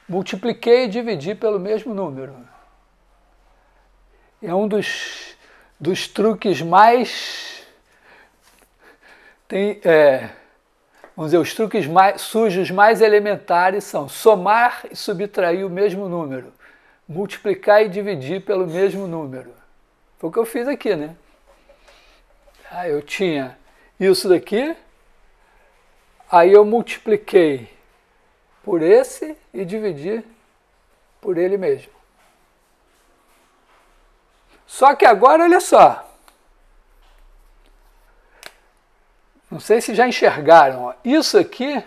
Multipliquei e dividi pelo mesmo número é um dos, dos truques mais. Tem, é, vamos dizer, os truques mais, sujos mais elementares são somar e subtrair o mesmo número, multiplicar e dividir pelo mesmo número. Foi o que eu fiz aqui, né? Ah, eu tinha isso daqui, aí eu multipliquei por esse e dividi por ele mesmo. Só que agora, olha só. Não sei se já enxergaram. Isso aqui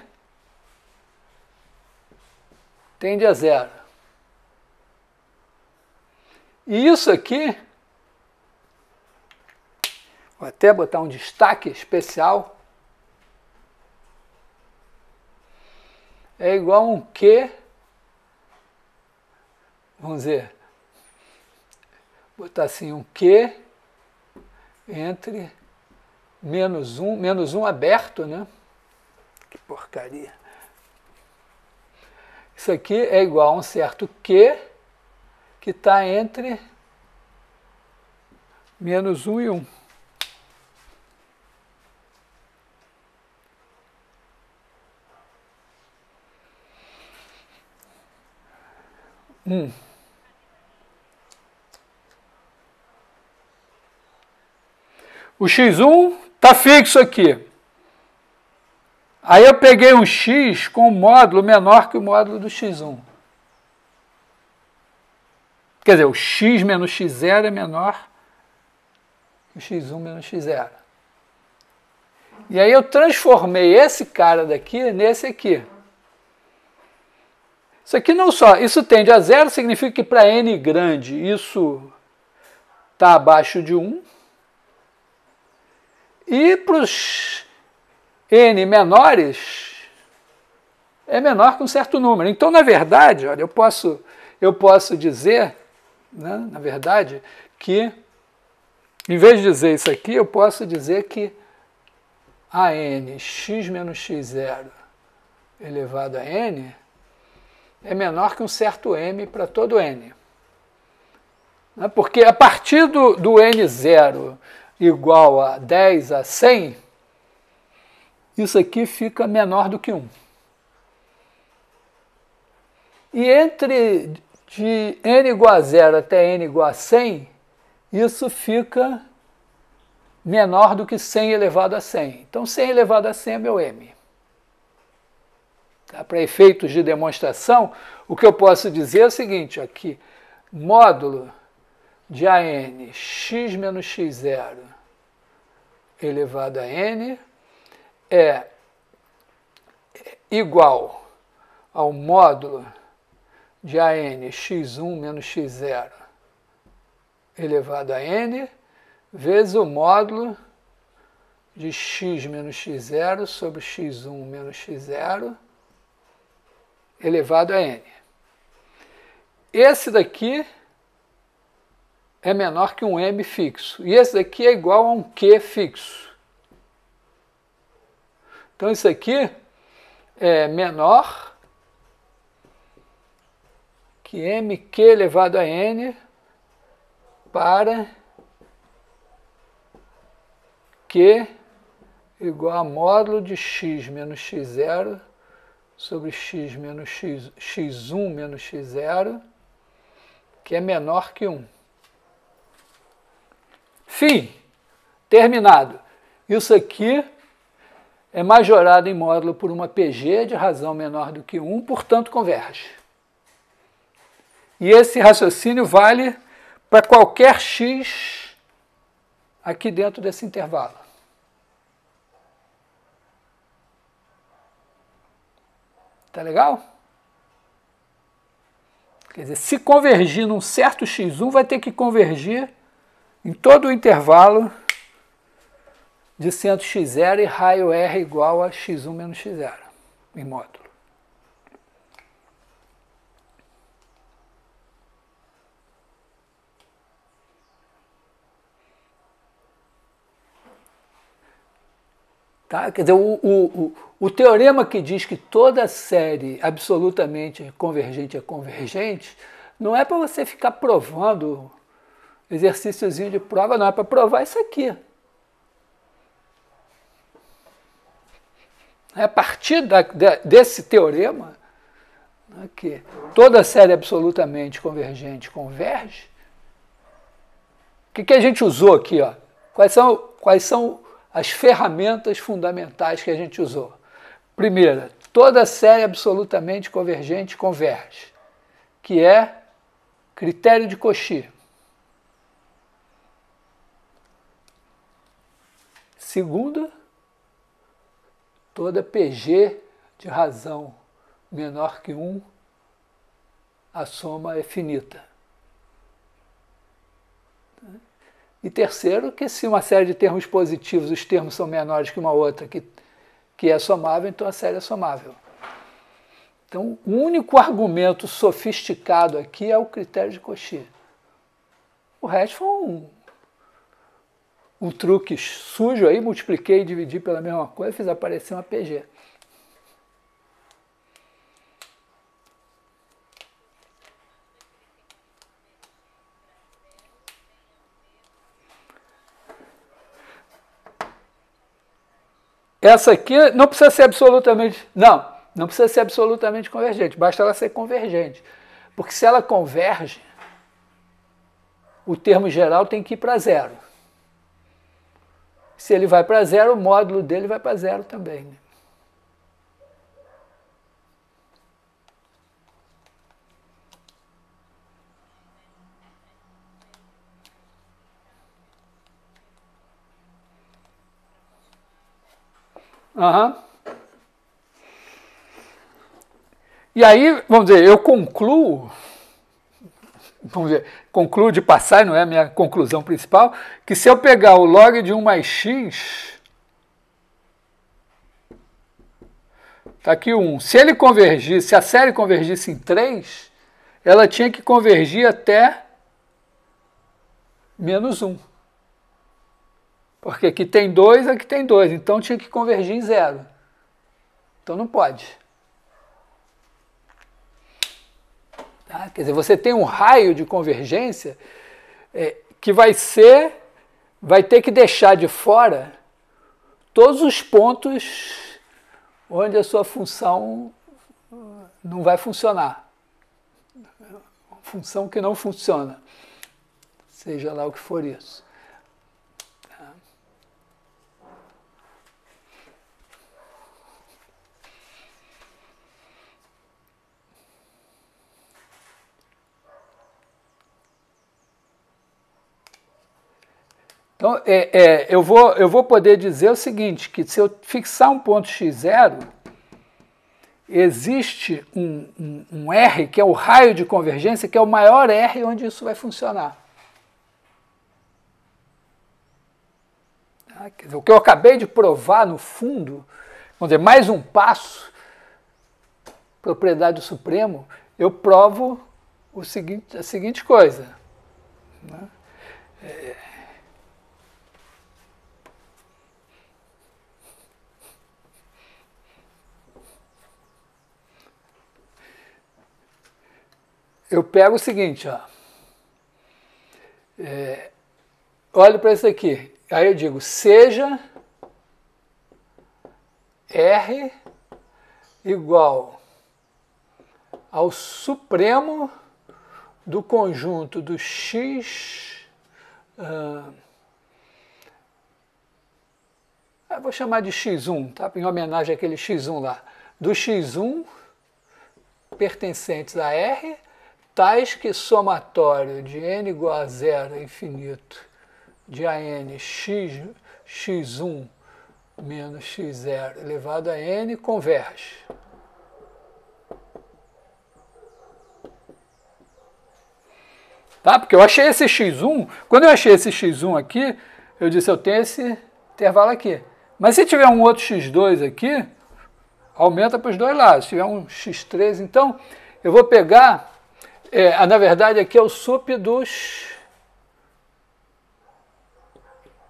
tende a zero. E isso aqui, vou até botar um destaque especial, é igual a um Q, vamos dizer, botar assim um Q entre menos 1, um, menos 1 um aberto, né? Que porcaria. Isso aqui é igual a um certo Q que está entre menos 1 um e 1. Um. O x1 está fixo aqui. Aí eu peguei um x com um módulo menor que o módulo do x1. Quer dizer, o x menos x0 é menor que o x1 menos x0. E aí eu transformei esse cara daqui nesse aqui. Isso aqui não só, isso tende a zero, significa que para n grande isso está abaixo de 1. E para os n menores, é menor que um certo número. Então, na verdade, olha, eu posso, eu posso dizer, né, na verdade, que em vez de dizer isso aqui, eu posso dizer que a n x menos x0 elevado a n é menor que um certo m para todo n. Né, porque a partir do, do n zero igual a 10 a 100, isso aqui fica menor do que 1. E entre de n igual a 0 até n igual a 100, isso fica menor do que 100 elevado a 100. Então, 100 elevado a 100 é meu m. Tá? Para efeitos de demonstração, o que eu posso dizer é o seguinte, aqui, módulo de AN, x menos x0 elevado a n, é igual ao módulo de AN x1 menos x0 elevado a n, vezes o módulo de x menos x0 sobre x1 menos x0 elevado a n. Esse daqui é menor que um M fixo. E esse daqui é igual a um Q fixo. Então isso aqui é menor que mq elevado a n para q igual a módulo de x menos x0 sobre x menos x, x1 menos x0, que é menor que 1. Fim. Terminado. Isso aqui é majorado em módulo por uma PG de razão menor do que 1, portanto converge. E esse raciocínio vale para qualquer x aqui dentro desse intervalo. Tá legal? Quer dizer, se convergir num certo x1, vai ter que convergir em todo o intervalo de centro x0 e raio R igual a x1 menos x0 em módulo. Tá? Quer dizer, o, o, o, o, teorema que diz que toda série absolutamente convergente é convergente, não é para você ficar provando Exercíciozinho de prova não, é para provar isso aqui. É a partir da, desse teorema né, que toda série absolutamente convergente converge. O que, que a gente usou aqui? Ó? Quais, são, quais são as ferramentas fundamentais que a gente usou? Primeira, toda série absolutamente convergente converge, que é critério de Cauchy. Segunda, toda PG de razão menor que 1, a soma é finita. E terceiro, que se uma série de termos positivos, os termos são menores que uma outra que, que é somável, então a série é somável. Então, o único argumento sofisticado aqui é o critério de Cauchy. O resto foi um um truque sujo aí, multipliquei e dividi pela mesma coisa, fiz aparecer uma PG. Essa aqui não precisa ser absolutamente. Não, não precisa ser absolutamente convergente, basta ela ser convergente. Porque se ela converge, o termo geral tem que ir para zero. Se ele vai para zero, o módulo dele vai para zero também. Né? Uhum. E aí, vamos dizer, eu concluo vamos dizer, concluo de passar, não é a minha conclusão principal, que se eu pegar o log de 1 mais x, está aqui 1. Se ele convergisse, se a série convergisse em 3, ela tinha que convergir até menos 1. Porque aqui tem 2, aqui tem 2, então tinha que convergir em 0. Então não pode. Quer dizer, você tem um raio de convergência é, que vai ser, vai ter que deixar de fora todos os pontos onde a sua função uh, não vai funcionar. Função que não funciona, seja lá o que for isso. Então, é, é, eu, vou, eu vou poder dizer o seguinte, que se eu fixar um ponto x0, existe um, um, um, R, que é o raio de convergência, que é o maior R onde isso vai funcionar. Tá? O que eu acabei de provar, no fundo, vamos dizer, mais um passo, propriedade do Supremo, eu provo o seguinte, a seguinte coisa. Né? É, eu pego o seguinte, ó. É, olho para isso aqui. Aí eu digo, seja R igual ao supremo do conjunto do X. Uh, vou chamar de X1, tá? em homenagem àquele X1 lá. Do X1 pertencentes a R tais que somatório de n igual a zero é infinito de AN x, x1 menos x0 elevado a n converge. Tá? Porque eu achei esse x1, quando eu achei esse x1 aqui, eu disse, eu tenho esse intervalo aqui. Mas se tiver um outro x2 aqui, aumenta para os dois lados. Se tiver um x3, então, eu vou pegar é, ah, na verdade, aqui é o sup dos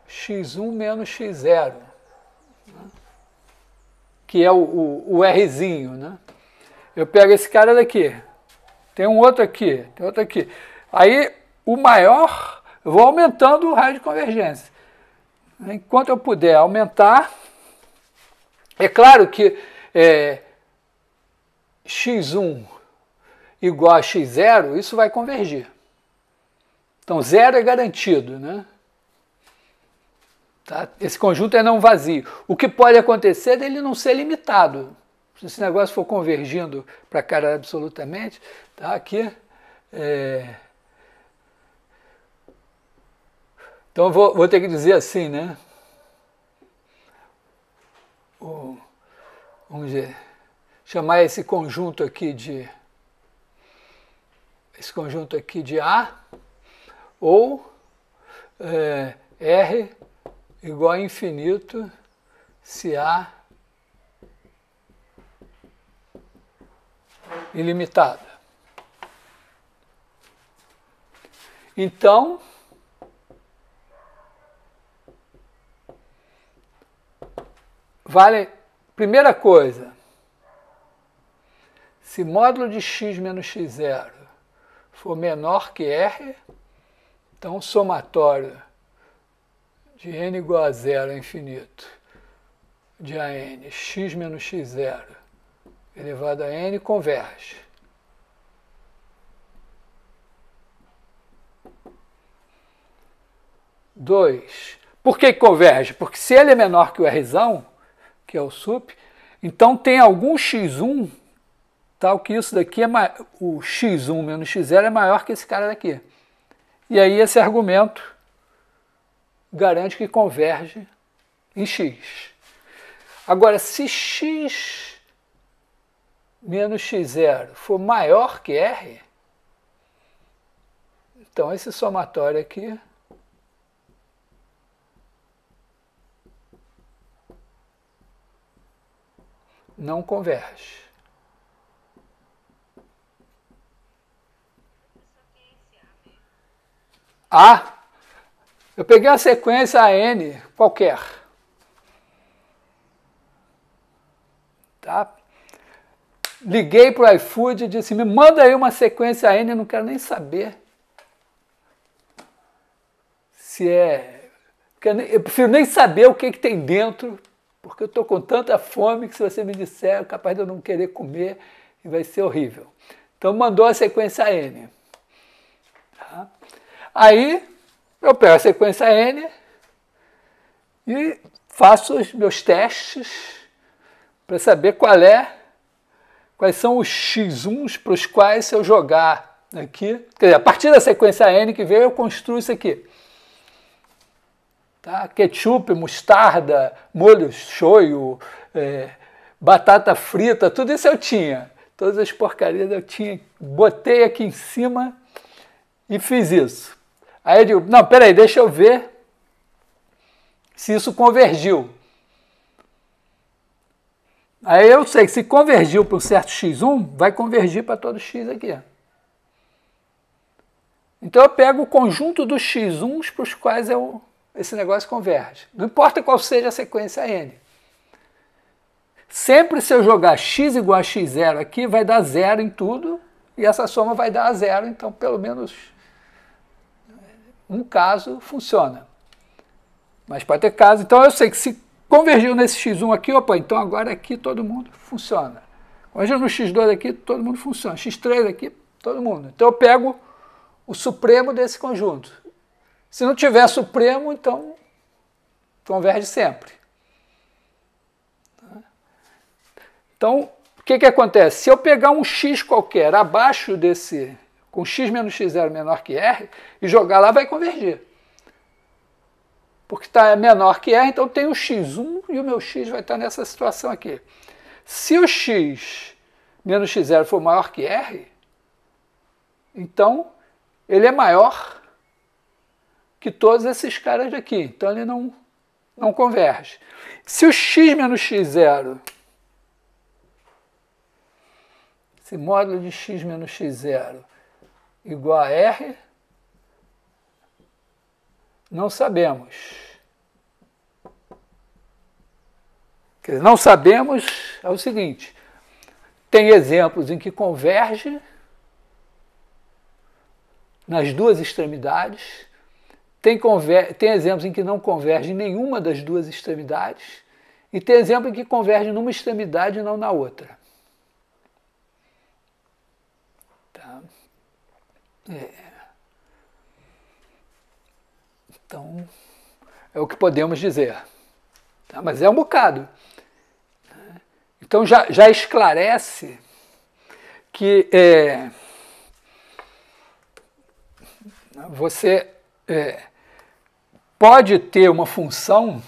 x1 menos x0, né? que é o, o, o Rzinho. Né? Eu pego esse cara daqui, tem um outro aqui, tem outro aqui. Aí o maior, eu vou aumentando o raio de convergência. Enquanto eu puder aumentar, é claro que é, x1 igual a x0, isso vai convergir. Então, zero é garantido, né? Tá? Esse conjunto é não vazio. O que pode acontecer é dele não ser limitado. Se esse negócio for convergindo para cara absolutamente, tá? aqui. É... Então vou, vou, ter que dizer assim, né? vamos dizer, chamar esse conjunto aqui de esse conjunto aqui de A, ou é, R igual a infinito se A ilimitada. Então, vale, primeira coisa, se módulo de x menos x zero for menor que R, então o somatório de n igual a zero é infinito de a n x menos x0 elevado a n converge. Dois. Por que converge? Porque se ele é menor que o Rzão, que é o sup, então tem algum x1 tal que isso daqui é o x1 menos x0 é maior que esse cara daqui. E aí esse argumento garante que converge em x. Agora, se x menos x0 for maior que r, então esse somatório aqui não converge. A. Eu peguei a sequência AN qualquer. Tá? Liguei para o iFood e disse: me manda aí uma sequência AN, eu não quero nem saber se é. Eu prefiro nem saber o que, que tem dentro, porque eu estou com tanta fome que se você me disser, é capaz de eu não querer comer e vai ser horrível. Então mandou a sequência N. Aí eu pego a sequência N e faço os meus testes para saber qual é, quais são os x1s para os quais se eu jogar aqui, quer dizer, a partir da sequência N que veio eu construo isso aqui. Tá? Ketchup, mostarda, molho shoyu, é, batata frita, tudo isso eu tinha. Todas as porcarias eu tinha, botei aqui em cima e fiz isso. Aí eu digo, não, peraí, deixa eu ver se isso convergiu. Aí eu sei que se convergiu para um certo x1, vai convergir para todo x aqui. Então eu pego o conjunto dos x1s para os quais eu, esse negócio converge. Não importa qual seja a sequência n. Sempre se eu jogar x igual a x0 aqui, vai dar zero em tudo, e essa soma vai dar a zero, então pelo menos um caso funciona. Mas pode ter caso. Então eu sei que se convergiu nesse x1 aqui, opa, então agora aqui todo mundo funciona. Convergiu no x2 aqui, todo mundo funciona. x3 aqui, todo mundo. Então eu pego o supremo desse conjunto. Se não tiver supremo, então converge sempre. Então, o que, que acontece? Se eu pegar um x qualquer abaixo desse com x menos x0 menor que r e jogar lá vai convergir. Porque está menor que r, então tem o x1 e o meu x vai estar tá nessa situação aqui. Se o x menos x0 for maior que r, então ele é maior que todos esses caras aqui. Então ele não, não converge. Se o x menos x0, esse módulo de x menos x0 igual a R? Não sabemos. Quer dizer, não sabemos é o seguinte: tem exemplos em que converge nas duas extremidades, tem, tem exemplos em que não converge em nenhuma das duas extremidades, e tem exemplo em que converge numa extremidade e não na outra. É. Então, é o que podemos dizer. Tá? Mas é um bocado. Então já, já esclarece que é, você é, pode ter uma função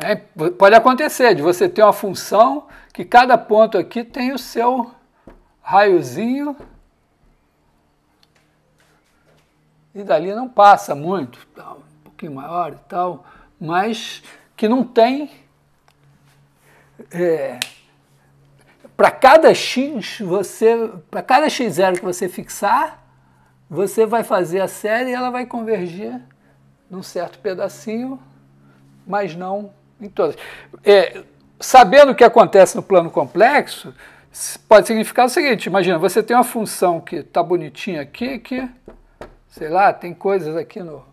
É, pode acontecer de você ter uma função que cada ponto aqui tem o seu raiozinho e dali não passa muito, tá, um pouquinho maior e tal, mas que não tem. É, para cada x você, para cada x zero que você fixar, você vai fazer a série e ela vai convergir num certo pedacinho, mas não em todas. É, sabendo o que acontece no plano complexo, pode significar o seguinte: imagina, você tem uma função que está bonitinha aqui, que, sei lá, tem coisas aqui no.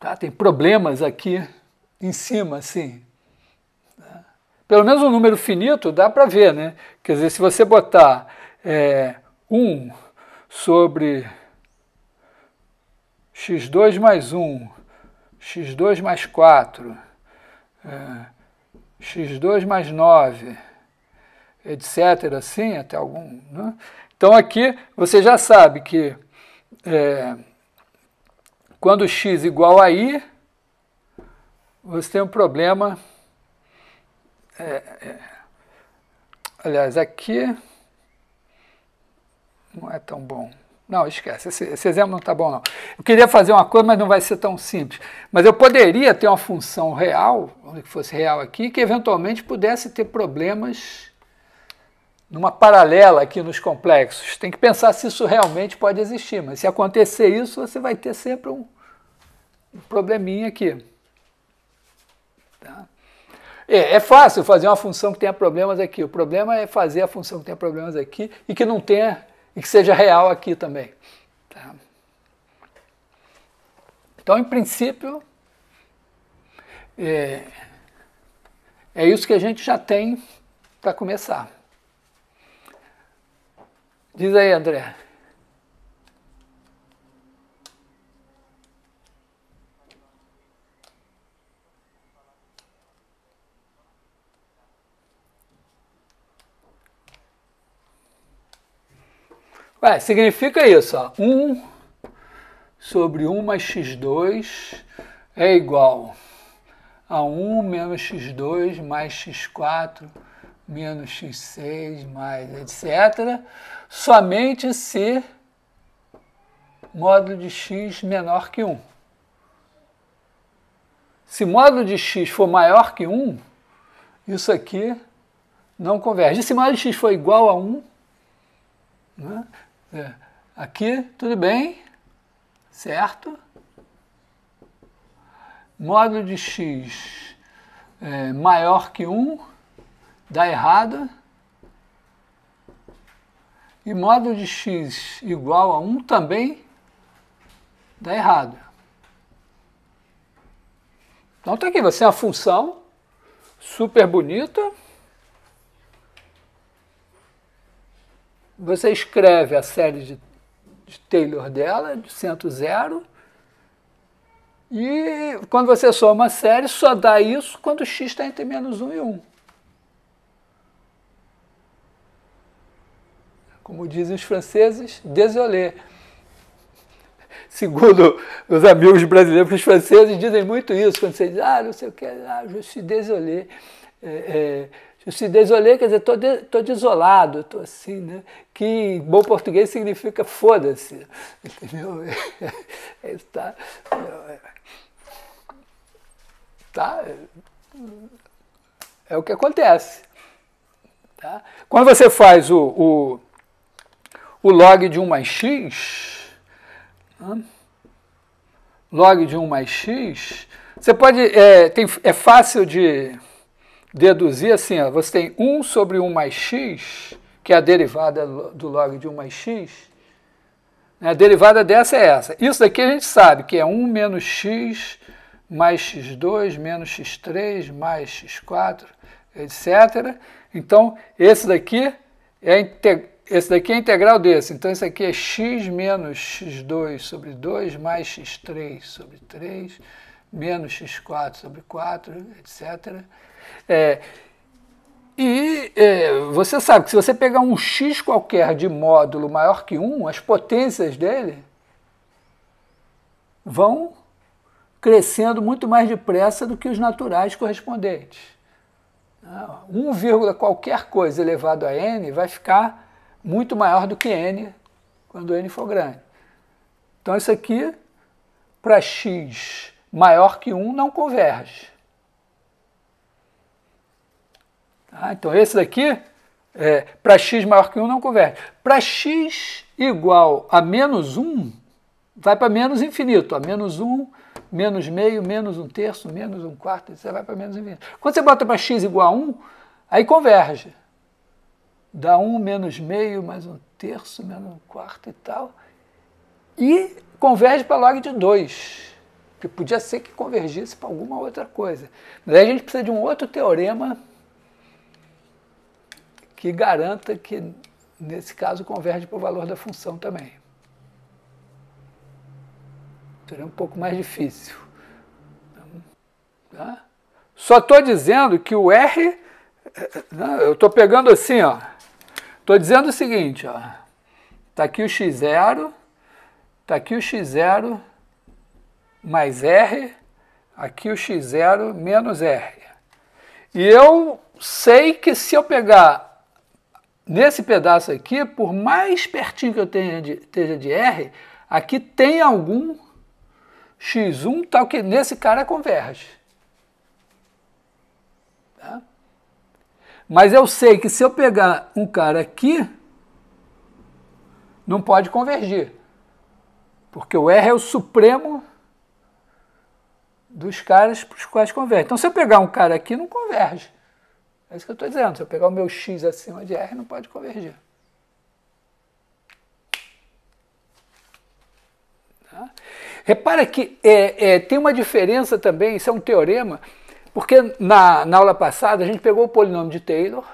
Tá, tem problemas aqui em cima, assim. Né? Pelo menos um número finito dá para ver, né? Quer dizer, se você botar é, 1 sobre x2 mais 1, x2 mais 4, é, x2 mais 9, etc., assim, até algum. Né? Então aqui você já sabe que é, quando x igual a i, você tem um problema. É, é, aliás, aqui não é tão bom. Não, esquece, esse, esse exemplo não está bom, não. Eu queria fazer uma coisa, mas não vai ser tão simples. Mas eu poderia ter uma função real, onde que fosse real aqui, que eventualmente pudesse ter problemas numa paralela aqui nos complexos. Tem que pensar se isso realmente pode existir, mas se acontecer isso, você vai ter sempre um, um probleminha aqui. Tá? É, é, fácil fazer uma função que tenha problemas aqui. O problema é fazer a função que tenha problemas aqui e que não tenha e que seja real aqui também. Tá? Então, em princípio, é, é isso que a gente já tem para começar. Diz aí, André. Ué, significa isso, ó. 1 sobre 1 mais x2 é igual a 1 menos x2 mais x4 menos x6 mais etc. Somente se módulo de x menor que 1. Se módulo de x for maior que 1, isso aqui não converge. E se módulo de x for igual a 1, né, é. Aqui, tudo bem? Certo? Módulo de x é, maior que 1, dá errado. E módulo de x igual a 1 também dá errado. Então tá aqui, você é a função super bonita você escreve a série de, de Taylor dela, de cento zero, e quando você soma a série, só dá isso quando x está entre menos 1 e 1. Como dizem os franceses, désolé. Segundo os amigos brasileiros, os franceses dizem muito isso, quando você diz, ah, não sei o que, ah, je suis désolé. É, é, se desolei, quer dizer, estou de, tô desolado, estou assim, né? Que em bom português significa foda-se, entendeu? Está, é, é, tá, é o que acontece. Tá? Quando você faz o, o, o log de 1 mais x, né? log de 1 mais x, você pode, é, tem, é fácil de deduzir assim, ó, você tem 1 sobre 1 mais x, que é a derivada do log de 1 mais x, né, a derivada dessa é essa. Isso daqui a gente sabe que é 1 menos x mais x2 menos x3 mais x4, etc. Então, esse daqui é, esse daqui é integral desse. Então, isso aqui é x menos x2 sobre 2 mais x3 sobre 3 menos x4 sobre 4, etc. É, e é, você sabe que se você pegar um x qualquer de módulo maior que 1, as potências dele vão crescendo muito mais depressa do que os naturais correspondentes. 1, ah, qualquer coisa elevado a n vai ficar muito maior do que n quando n for grande. Então isso aqui, para x maior que 1, não converge. Tá? Então esse daqui, é, para x maior que 1 não converte. Para x igual a menos 1, vai para menos infinito. Ó, menos 1, menos meio, menos 1 terço, menos 1 quarto, você vai para menos infinito. Quando você bota para x igual a 1, aí converge. Dá 1 menos meio, mais 1 terço, menos 1 quarto e tal. E converge para log de 2. Porque podia ser que convergisse para alguma outra coisa. Mas aí a gente precisa de um outro teorema que garanta que, nesse caso, converge para o valor da função também. Seria um pouco mais difícil. Tá? Só estou dizendo que o R, né, eu estou pegando assim, ó. Estou dizendo o seguinte, ó. Está aqui o x0, está aqui o x0 mais R, aqui o x0 menos R. E eu sei que se eu pegar Nesse pedaço aqui, por mais pertinho que eu tenha de, esteja de R, aqui tem algum x1 tal que nesse cara converge. Tá? Mas eu sei que se eu pegar um cara aqui, não pode convergir. Porque o R é o supremo dos caras para os quais converge. Então, se eu pegar um cara aqui, não converge. É isso que eu estou dizendo. Se eu pegar o meu x acima de r, não pode convergir. Tá? Repara que é, é, tem uma diferença também, isso é um teorema, porque na, na aula passada a gente pegou o polinômio de Taylor,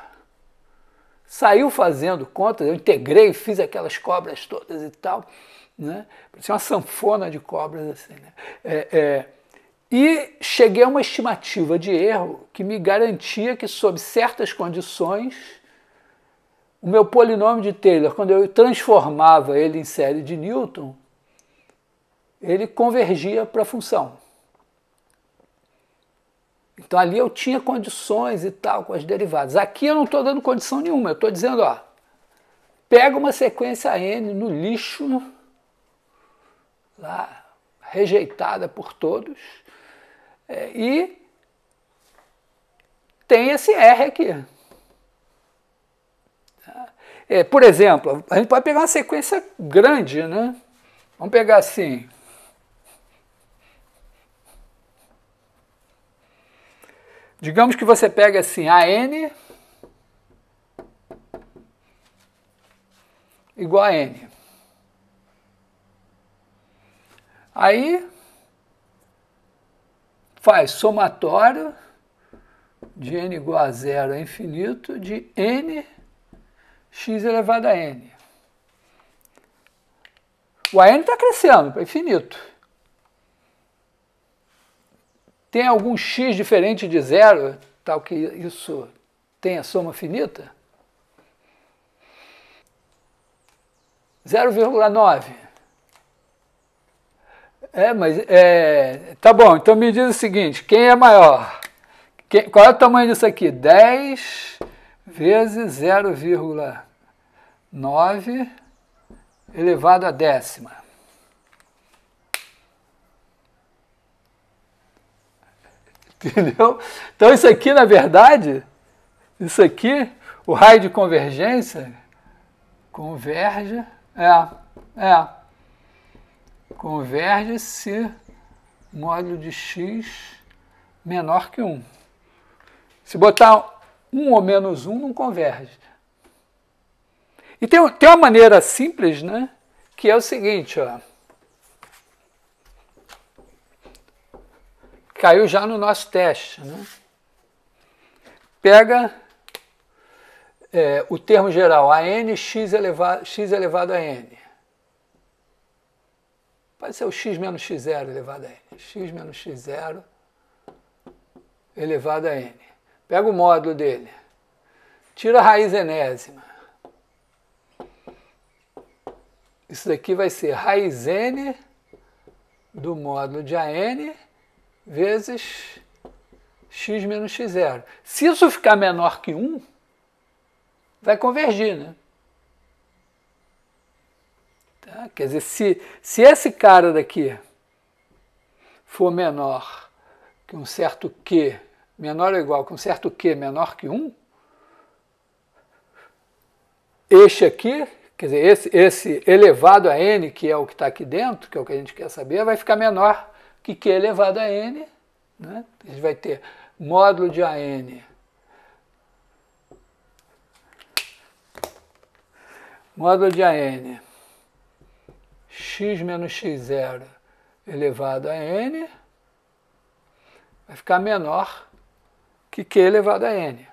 saiu fazendo contas, eu integrei, fiz aquelas cobras todas e tal, né? Parecia uma sanfona de cobras assim, né? É, é, e cheguei a uma estimativa de erro que me garantia que, sob certas condições, o meu polinômio de Taylor, quando eu transformava ele em série de Newton, ele convergia para a função. Então ali eu tinha condições e tal com as derivadas. Aqui eu não estou dando condição nenhuma, eu estou dizendo, ó, pega uma sequência n no lixo, lá, rejeitada por todos, e tem esse R aqui. É, por exemplo, a gente pode pegar uma sequência grande, né? Vamos pegar assim. Digamos que você pega assim AN igual a N. Aí faz somatório de n igual a zero a infinito de n x elevado a n. O a n está crescendo para é infinito. Tem algum x diferente de zero, tal que isso tenha soma finita? 0,9. É, mas é, tá bom, então me diz o seguinte, quem é maior? Quem, qual é o tamanho disso aqui? 10 vezes 0,9 elevado à décima. Entendeu? Então isso aqui, na verdade, isso aqui, o raio de convergência, converge, é, é, converge se módulo de x menor que 1. Se botar 1 ou menos 1, não converge. E tem, tem uma maneira simples, né? Que é o seguinte, ó. Caiu já no nosso teste, né? Pega é, o termo geral, a n, x elevado, x elevado a n. Pode ser o x menos x0 elevado a n. x menos x0 elevado a n. Pega o módulo dele. Tira a raiz enésima. Isso daqui vai ser raiz n do módulo de AN vezes x menos x0. Se isso ficar menor que 1, vai convergir, né? Tá? Quer dizer, se, se esse cara daqui for menor que um certo Q, menor ou igual que um certo Q menor que 1, este aqui, quer dizer, esse, esse elevado a n, que é o que está aqui dentro, que é o que a gente quer saber, vai ficar menor que Q elevado a n. Né? A gente vai ter módulo de AN módulo de AN x menos x0 elevado a n vai ficar menor que q elevado a n.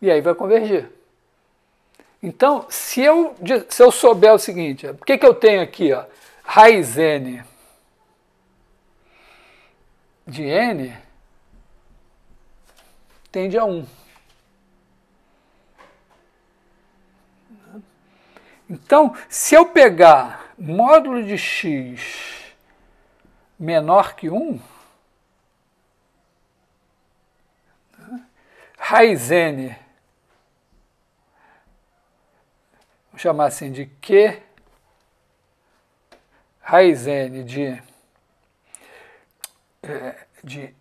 E aí vai convergir. Então, se eu, se eu souber o seguinte, o que, que eu tenho aqui? Ó? Raiz n de n tende a 1. Então, se eu pegar módulo de x menor que 1, raiz n, vou chamar assim de q, raiz n de, eh, de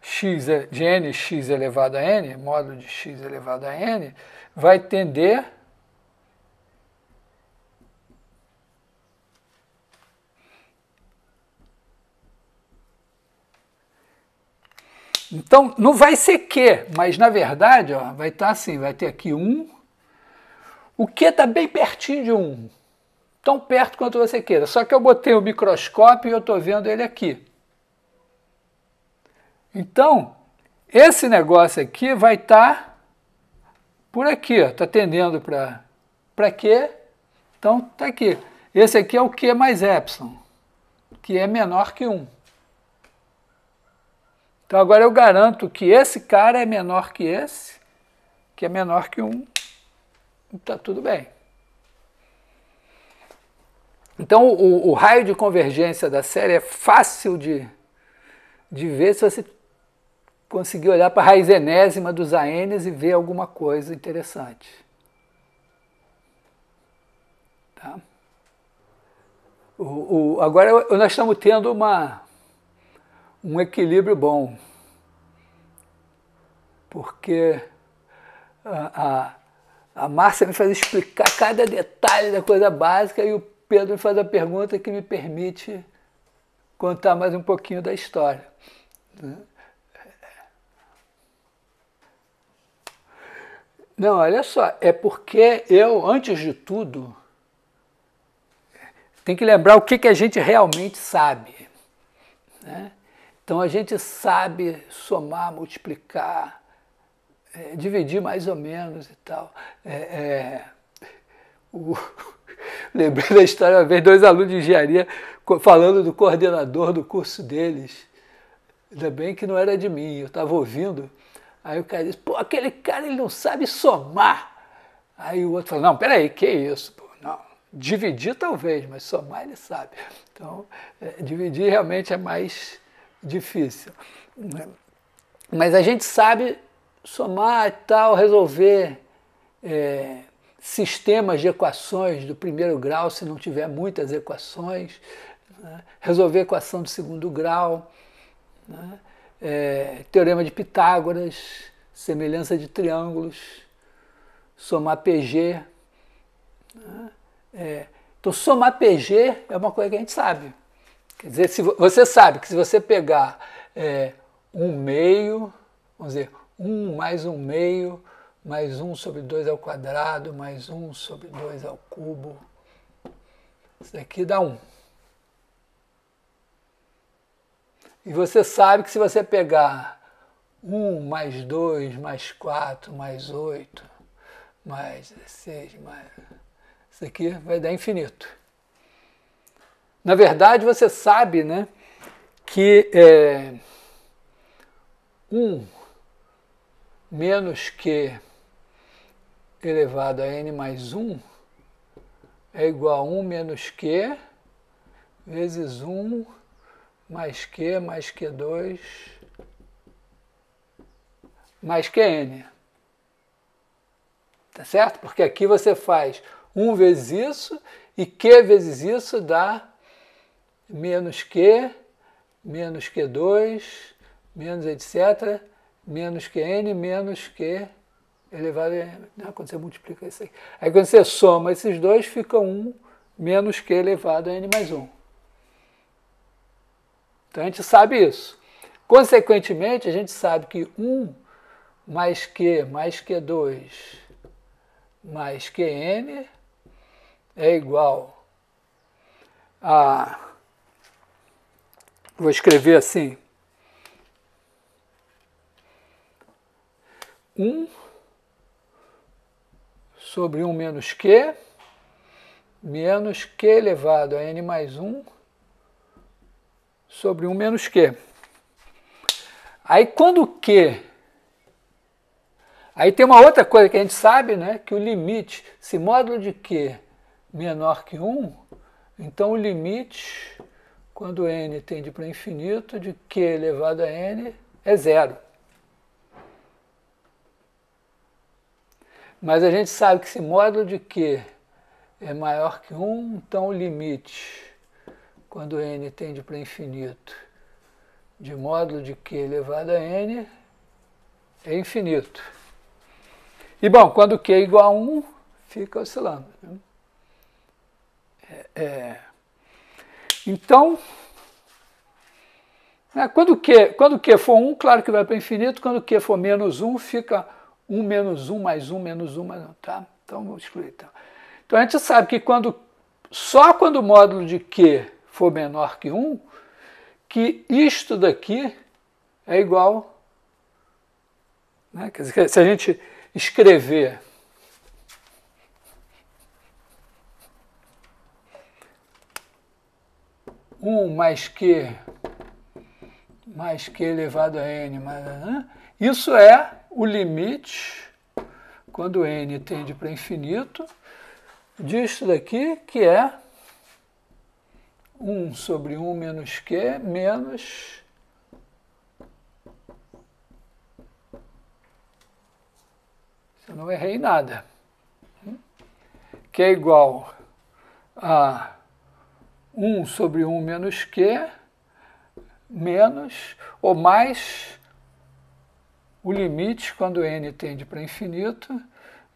x de n x elevado a n, módulo de x elevado a n, vai tender Então, não vai ser q, mas na verdade, ó, vai estar tá assim, vai ter aqui um. O q está bem pertinho de um, tão perto quanto você queira. Só que eu botei o microscópio e eu estou vendo ele aqui. Então, esse negócio aqui vai estar tá por aqui, está tendendo para para quê? Então, está aqui. Esse aqui é o Q mais ε, que é menor que 1. Então agora eu garanto que esse cara é menor que esse, que é menor que um. Está tudo bem. Então o, o, raio de convergência da série é fácil de, de ver se você conseguir olhar para a raiz enésima dos ANs e ver alguma coisa interessante. Tá? O, o, agora nós estamos tendo uma, um equilíbrio bom, porque a, a, a Márcia me faz explicar cada detalhe da coisa básica e o Pedro me faz a pergunta que me permite contar mais um pouquinho da história. Não, olha só, é porque eu, antes de tudo, tem que lembrar o que, que a gente realmente sabe. Né? Então a gente sabe somar, multiplicar, é, dividir mais ou menos e tal. É, é, o, lembrei da história uma vez, dois alunos de engenharia falando do coordenador do curso deles. Ainda bem que não era de mim, eu estava ouvindo. Aí o cara disse, pô, aquele cara ele não sabe somar. Aí o outro falou, não, peraí, que isso? Pô, não, dividir talvez, mas somar ele sabe. Então, é, dividir realmente é mais difícil. Né? Mas a gente sabe somar e tal, resolver é, sistemas de equações do primeiro grau, se não tiver muitas equações, né? resolver equação do segundo grau, né? é, teorema de Pitágoras, semelhança de triângulos, somar PG. Né? É, então, somar PG é uma coisa que a gente sabe. Quer dizer, se você sabe que se você pegar é, um meio, vamos dizer, 1 um mais um meio, mais 1 um sobre 2 ao quadrado, mais 1 um sobre 2 ao cubo, isso daqui dá 1. Um. E você sabe que se você pegar 1 mais 2 mais 4 mais 8 mais 16 mais. Isso aqui vai dar infinito. Na verdade, você sabe né, que é, 1 menos Q elevado a n mais 1 é igual a 1 menos q vezes 1 mais q mais q2 mais qn. Tá certo? Porque aqui você faz 1 vezes isso e q vezes isso dá menos Q, menos Q2, menos etc., menos Qn, menos Q elevado a né, n. Quando você multiplica isso aí. Aí quando você soma esses dois, fica 1 menos Q elevado a n mais 1. Então a gente sabe isso. Consequentemente, a gente sabe que 1 mais Q mais Q2 mais Qn é igual a Vou escrever assim. Um sobre 1 um menos Q, menos Q elevado a N mais 1 sobre 1 um menos Q. Aí quando Q... Aí tem uma outra coisa que a gente sabe, né? Que o limite, se módulo de Q menor que 1, então o limite quando n tende para infinito, de q elevado a n é zero. Mas a gente sabe que se módulo de q é maior que 1, então o limite, quando n tende para infinito, de módulo de q elevado a n é infinito. E bom, quando q é igual a 1, fica oscilando. Né? É, é. Então, né, quando, Q, quando Q for 1, claro que vai para infinito, quando Q for menos 1, fica 1 menos 1 mais 1 menos 1 mais 1, tá? Então, vamos excluir. Então. então, a gente sabe que quando, só quando o módulo de Q for menor que 1, que isto daqui é igual. Né? Quer dizer, se a gente escrever 1 mais Q mais Q elevado a N. Mais, né? Isso é o limite, quando N tende para infinito, disso daqui que é 1 sobre 1 menos Q menos eu não errei nada, hum? que é igual a 1 sobre 1 menos Q, menos ou mais o limite, quando n tende para infinito,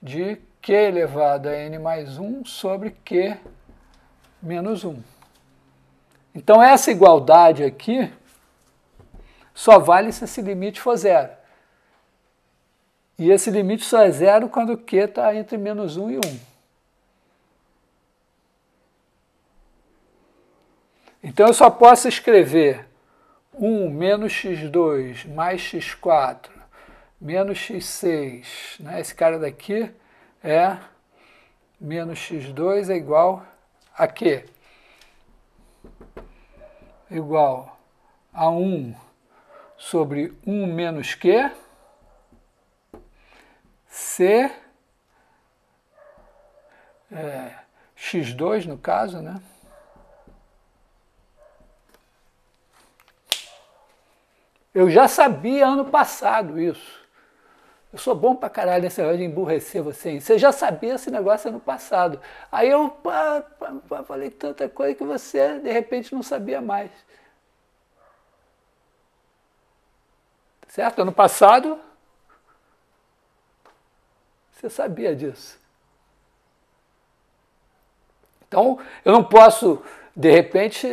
de q elevado a n mais 1 sobre q menos 1. Então, essa igualdade aqui só vale se esse limite for zero. E esse limite só é zero quando q está entre menos 1 e 1. Então eu só posso escrever 1 menos x2 mais x4 menos x6. Né? Esse cara daqui é menos x2 é igual a quê? Igual a 1 sobre 1 menos q, c, é, x2 no caso, né? Eu já sabia ano passado isso. Eu sou bom pra caralho nesse negócio de emburrecer você. Hein? Você já sabia esse negócio ano passado. Aí eu pá, pá, pá, falei tanta coisa que você, de repente, não sabia mais. Certo? Ano passado, você sabia disso. Então, eu não posso, de repente,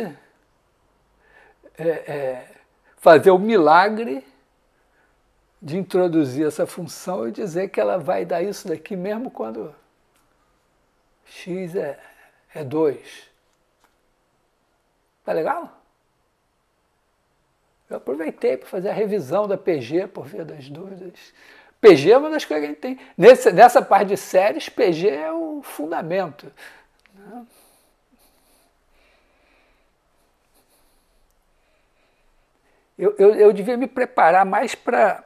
é, é, fazer o milagre de introduzir essa função e dizer que ela vai dar isso daqui mesmo quando x é, é 2. Tá legal? Eu aproveitei para fazer a revisão da PG por via das dúvidas. PG é uma das coisas que a gente tem. Nesse, nessa parte de séries, PG é o fundamento. Né? eu, eu, eu devia me preparar mais para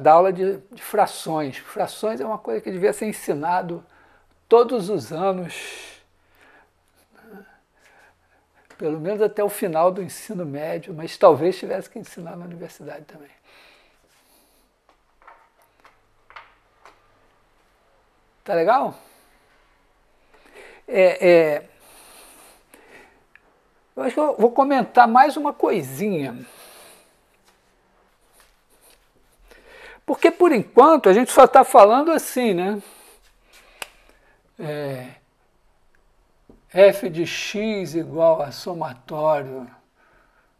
dar aula de, de, frações. Frações é uma coisa que devia ser ensinado todos os anos, pelo menos até o final do ensino médio, mas talvez tivesse que ensinar na universidade também. Tá legal? É, é, eu acho que eu vou comentar mais uma coisinha. Porque por enquanto a gente só está falando assim, né? É, f de x igual a somatório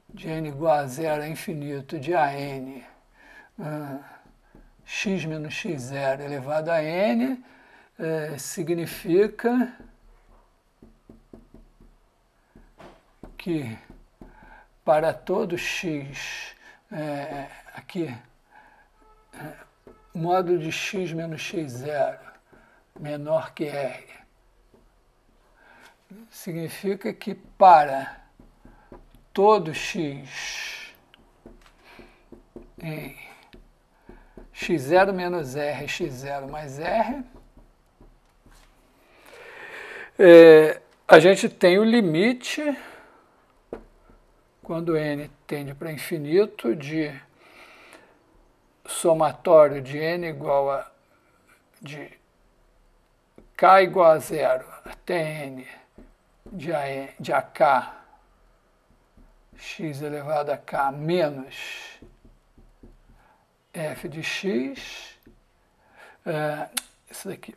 de n igual a zero a infinito de a n hum, x menos x zero elevado a n é, significa que para todo x é, aqui é, modo de x menos x0 menor que r significa que para todo x em x0 menos r, x0 mais r, é, a gente tem o limite, quando n tende para infinito, de somatório de n igual a de k igual a zero até n de, a, de ak x elevado a k menos f de x, é, eh, isso daqui,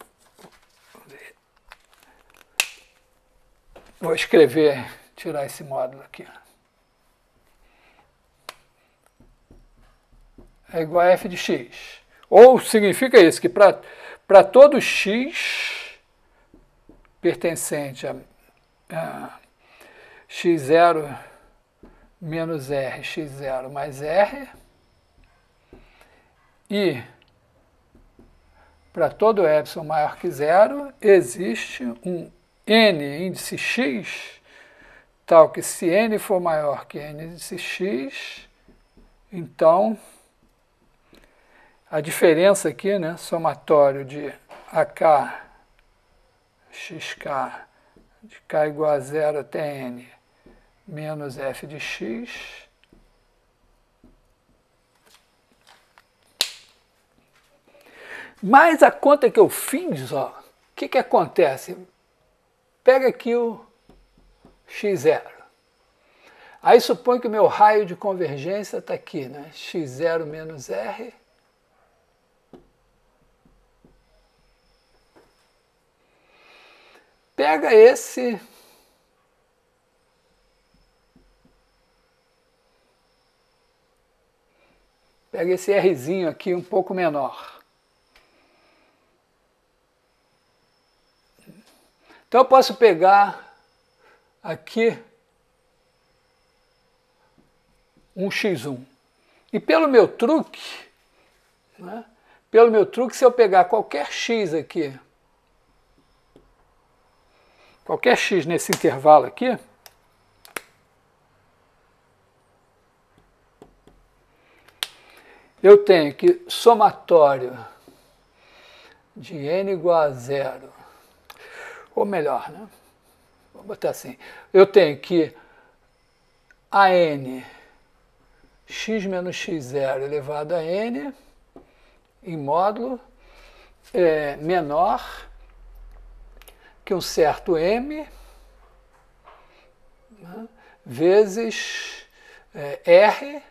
vou escrever, tirar esse módulo aqui. é igual a f de x. Ou significa isso, que para todo x pertencente a, a x0 menos r, x0 mais r, e para todo epsilon maior que zero, existe um n índice x, tal que se n for maior que n índice x, então a diferença aqui, né, somatório de AK, XK, de K igual a zero até N, menos F de X, Mas a conta que eu fiz, o que, que acontece? Pega aqui o x0. Aí supõe que o meu raio de convergência está aqui, né? x0 menos r Pega esse. Pega esse Rzinho aqui um pouco menor. Então eu posso pegar aqui um X1. E pelo meu truque, né, pelo meu truque, se eu pegar qualquer X aqui qualquer x nesse intervalo aqui, eu tenho que somatório de n igual a zero, ou melhor, né? vou botar assim, eu tenho que a n x menos x0 elevado a n em módulo é, menor que um certo m né, vezes é, r.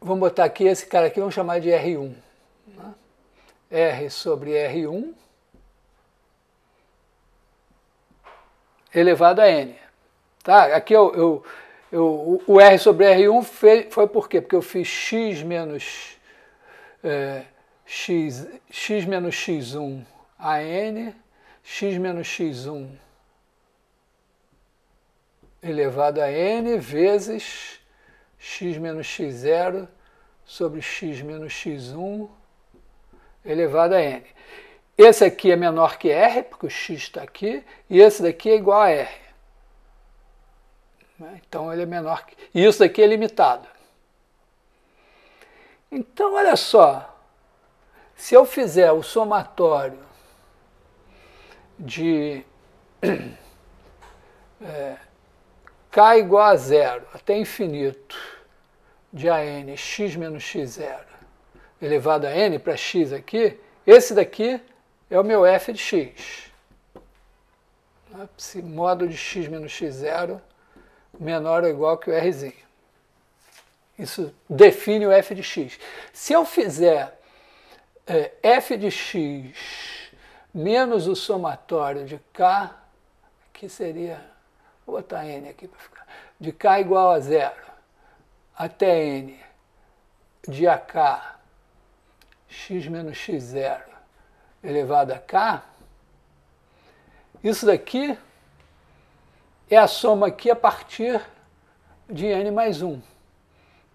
Vamos botar aqui esse cara aqui, vamos chamar de R1. Né, r sobre R1 elevado a n. Tá? Aqui eu, eu, eu o R sobre R1 foi, foi por quê? Porque eu fiz x menos é, x, x menos x1 a n, x menos x1 elevado a n vezes x menos x0 sobre x menos x1 elevado a n. Esse aqui é menor que r, porque o x está aqui, e esse daqui é igual a r. Né? Então ele é menor que. E isso daqui é limitado. Então, olha só, se eu fizer o somatório de é, k igual a zero até infinito de a n x menos x0 elevado a n para x aqui, esse daqui é o meu f de x. Esse modo de x menos x0 menor ou igual que o rzinho. Isso define o f de x. Se eu fizer é, f de x menos o somatório de k, que seria, vou botar n aqui para ficar, de k igual a zero, até n de ak, x menos x zero elevado a k, isso daqui é a soma aqui a partir de n mais 1.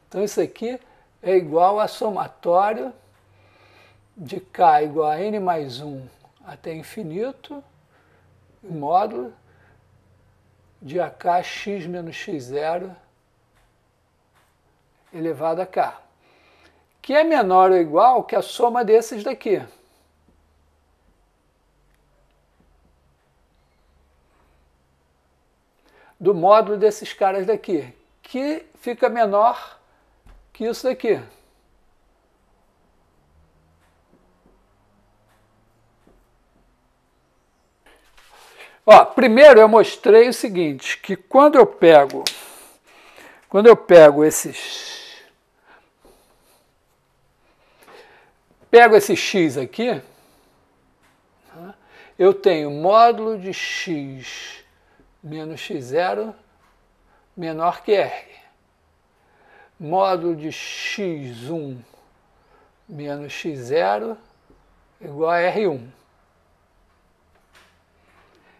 Então isso aqui é igual a somatório de k igual a n mais 1 até infinito, módulo de ak x menos x0 elevado a k, que é menor ou igual que a soma desses daqui. Do módulo desses caras daqui, que fica menor que isso daqui. Ó, primeiro eu mostrei o seguinte, que quando eu pego, quando eu pego esses, pego esse x aqui, eu tenho módulo de x menos x0 menor que r, módulo de x1 menos x0 igual a r1.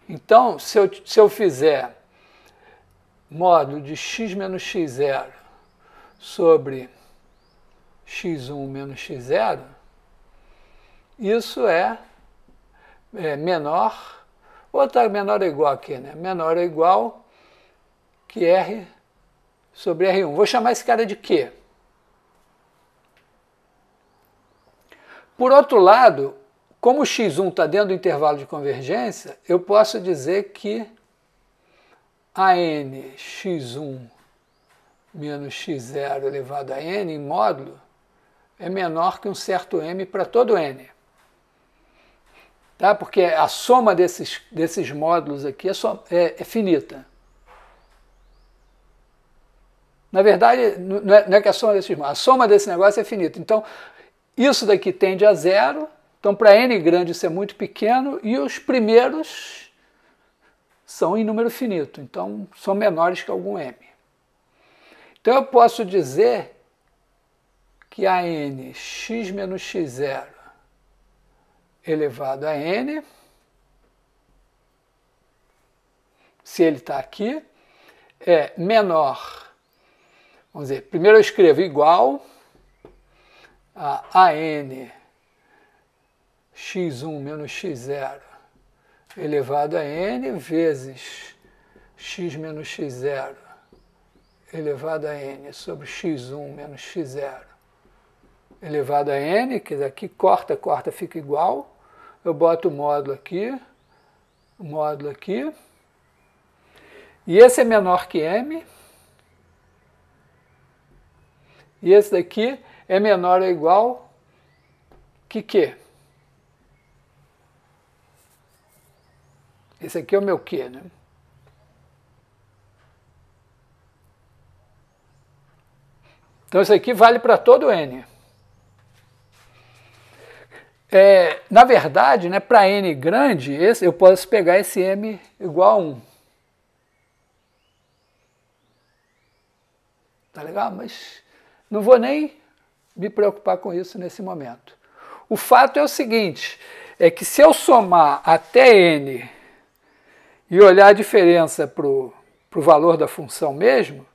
Então, se eu, se eu fizer módulo de x menos x0 sobre x1 menos x0, isso é, é menor, ou está menor ou é igual aqui, né? Menor ou é igual que R sobre R1. Vou chamar esse cara de Q. Por outro lado, como o x1 está dentro do intervalo de convergência, eu posso dizer que a n x1 menos x0 elevado a n em módulo é menor que um certo m para todo n. Tá? Porque a soma desses, desses módulos aqui é, só, é, é finita. Na verdade, não é, não é que a soma desses módulos, a soma desse negócio é finita. Então, isso daqui tende a zero então, para n grande isso é muito pequeno e os primeiros são em número finito, então são menores que algum m. Então, eu posso dizer que a n x menos x0 elevado a n, se ele está aqui, é menor, vamos dizer, primeiro eu escrevo igual a, a n x1 menos x0 elevado a n vezes x menos x0 elevado a n sobre x1 menos x0 elevado a n, que daqui corta, corta, fica igual. Eu boto o módulo aqui, o módulo aqui. E esse é menor que m. E esse daqui é menor ou igual que q. Esse aqui é o meu quê, né? Então isso aqui vale para todo N. É, na verdade, né, para N grande, esse, eu posso pegar esse M igual a 1. Tá legal? Mas não vou nem me preocupar com isso nesse momento. O fato é o seguinte, é que se eu somar até N e olhar a diferença para o valor da função mesmo,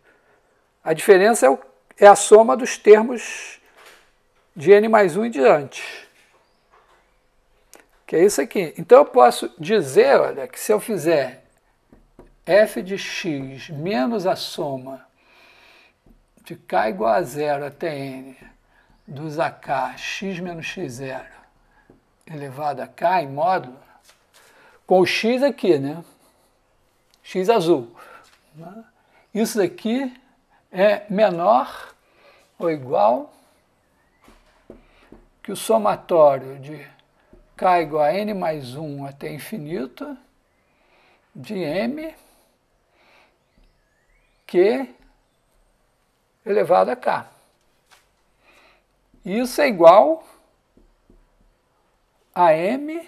a diferença é, o, é a soma dos termos de n mais 1 em diante. Que é isso aqui. Então eu posso dizer, olha, que se eu fizer f de x menos a soma de k igual a zero até n dos ak x menos x0 elevado a k em módulo, com o x aqui, né? x azul. Né? Isso daqui é menor ou igual que o somatório de k igual a n mais 1 até infinito de m q elevado a k. Isso é igual a m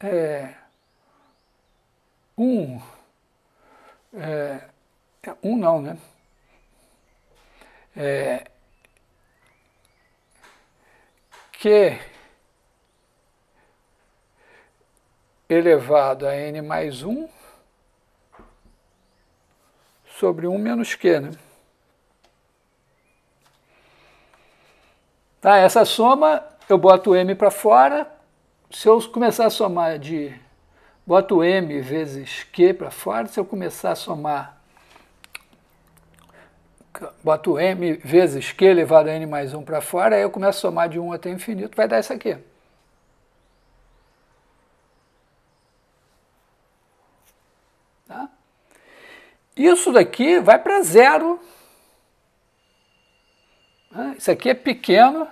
é, 1 é, é, um não, né? É, que elevado a n mais 1 sobre 1 menos q, né? Tá, essa soma, eu boto m para fora. Se eu começar a somar de boto m vezes q para fora, se eu começar a somar, boto m vezes q elevado a n mais 1 para fora, aí eu começo a somar de 1 até infinito, vai dar isso aqui. Tá? Isso daqui vai para zero. Isso aqui é pequeno.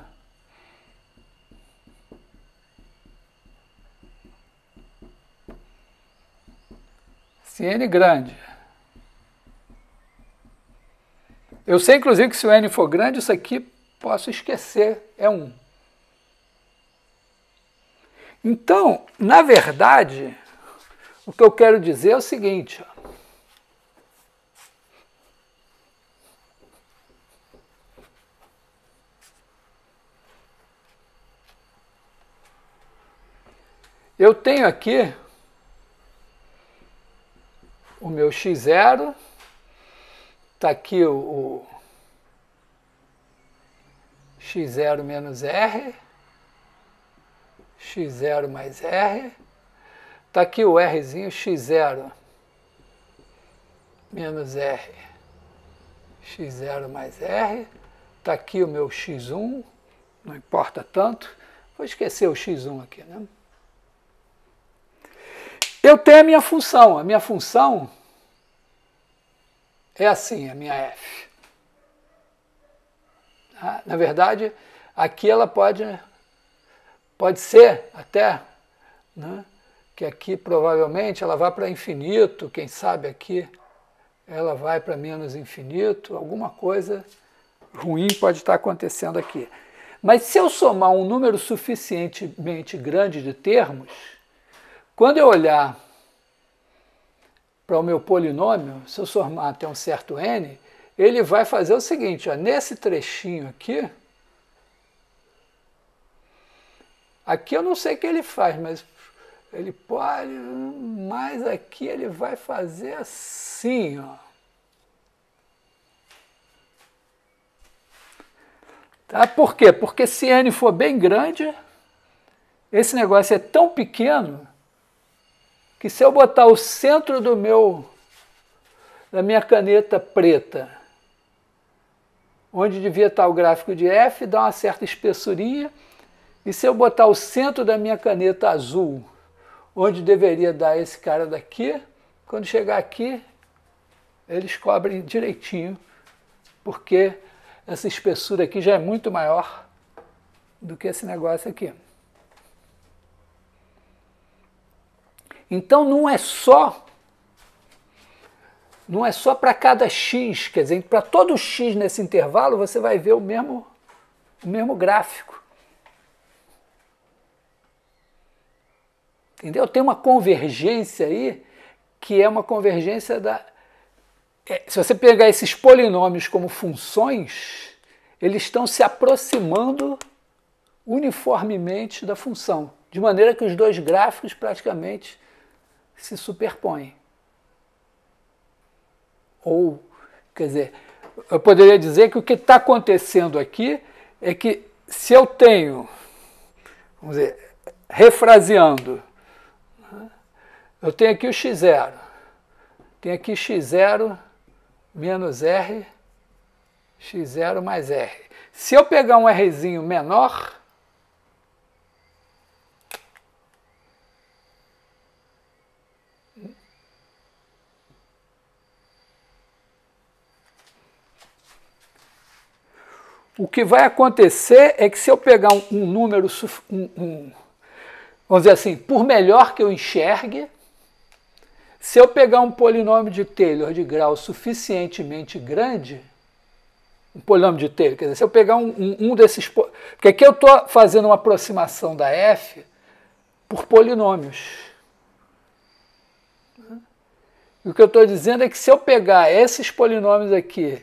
Se n grande. Eu sei, inclusive, que se o n for grande, isso aqui posso esquecer, é 1. Um. Então, na verdade, o que eu quero dizer é o seguinte. Ó. Eu tenho aqui o meu X0, está aqui o, o X0 menos R, X0 mais R, está aqui o Rzinho, X0 menos R, X0 mais R, está aqui o meu X1, não importa tanto, vou esquecer o X1 aqui, né? Eu tenho a minha função. A minha função é assim, a minha F. Ah, na verdade, aqui ela pode, pode ser até, né, que aqui provavelmente ela vá para infinito, quem sabe aqui ela vai para menos infinito, alguma coisa ruim pode estar acontecendo aqui. Mas se eu somar um número suficientemente grande de termos, quando eu olhar para o meu polinômio, se eu somar até um certo n, ele vai fazer o seguinte, ó, nesse trechinho aqui, aqui eu não sei o que ele faz, mas ele pode, mas aqui ele vai fazer assim, ó. Tá? Por quê? Porque se n for bem grande, esse negócio é tão pequeno que se eu botar o centro do meu da minha caneta preta, onde devia estar o gráfico de F, dá uma certa espessurinha, e se eu botar o centro da minha caneta azul, onde deveria dar esse cara daqui, quando chegar aqui, eles cobrem direitinho, porque essa espessura aqui já é muito maior do que esse negócio aqui. Então não é só não é só para cada x, quer dizer, para todo x nesse intervalo você vai ver o mesmo o mesmo gráfico. Entendeu? Tem uma convergência aí que é uma convergência da é, se você pegar esses polinômios como funções, eles estão se aproximando uniformemente da função, de maneira que os dois gráficos praticamente se superpõem. Ou, quer dizer, eu poderia dizer que o que está acontecendo aqui é que se eu tenho, vamos dizer, refraseando, né, eu tenho aqui o x0, tenho aqui x0 menos r, x0 mais r. Se eu pegar um rzinho menor, o que vai acontecer é que se eu pegar um, um número, um, um, vamos dizer assim, por melhor que eu enxergue, se eu pegar um polinômio de Taylor de grau suficientemente grande, um polinômio de Taylor, quer dizer, se eu pegar um, um desses. Porque aqui eu estou fazendo uma aproximação da f por polinômios. Uhum. E o que eu estou dizendo é que se eu pegar esses polinômios aqui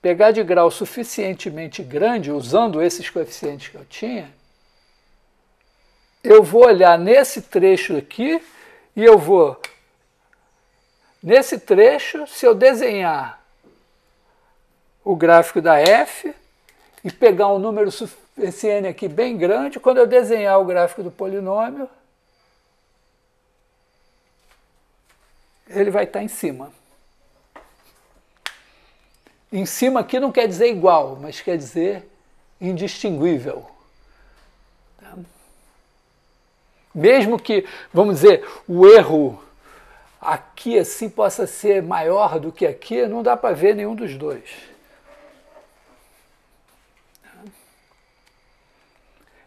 pegar de grau suficientemente grande, usando esses coeficientes que eu tinha, eu vou olhar nesse trecho aqui e eu vou. Nesse trecho, se eu desenhar o gráfico da F e pegar um número, esse n aqui bem grande, quando eu desenhar o gráfico do polinômio, ele vai estar em cima. Em cima aqui não quer dizer igual, mas quer dizer indistinguível. Tá. Mesmo que, vamos dizer, o erro aqui assim possa ser maior do que aqui, não dá para ver nenhum dos dois. Tá.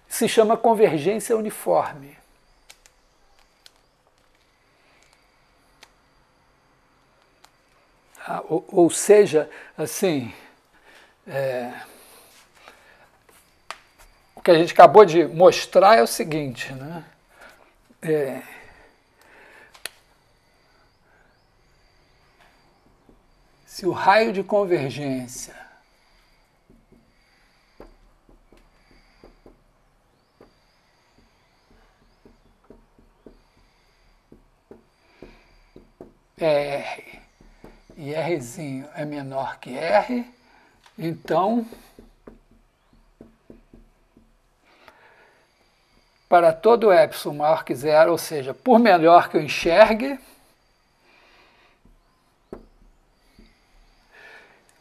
Se chama convergência uniforme. Ah, ou, ou seja, assim, é, o que a gente acabou de mostrar é o seguinte, né? É, se o raio de convergência é e Rzinho é menor que R, então, para todo epsilon maior que zero, ou seja, por melhor que eu enxergue,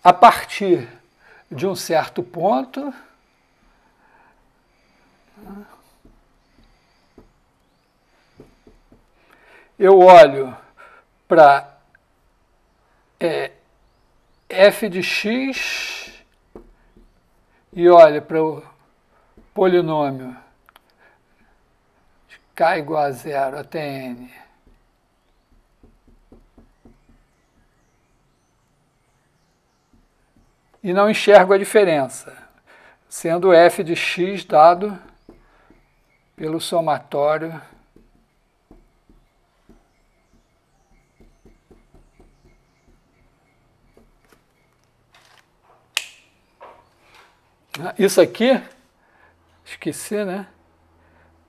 a partir de um certo ponto, eu olho para é, f de x e olha para o polinômio k igual a zero até n. E não enxergo a diferença, sendo f de x dado pelo somatório Ah, isso aqui, esqueci, né?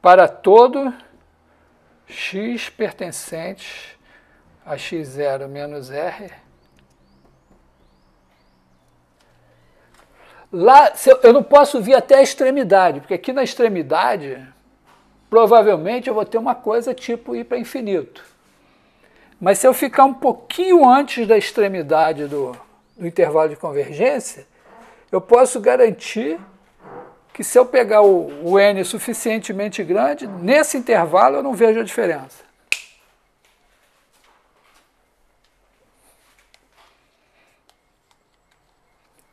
Para todo x pertencente a x0 menos r. Lá, eu não posso vir até a extremidade, porque aqui na extremidade, provavelmente eu vou ter uma coisa tipo ir para infinito. Mas se eu ficar um pouquinho antes da extremidade do, do intervalo de convergência, eu posso garantir que se eu pegar o, o N suficientemente grande, nesse intervalo eu não vejo a diferença.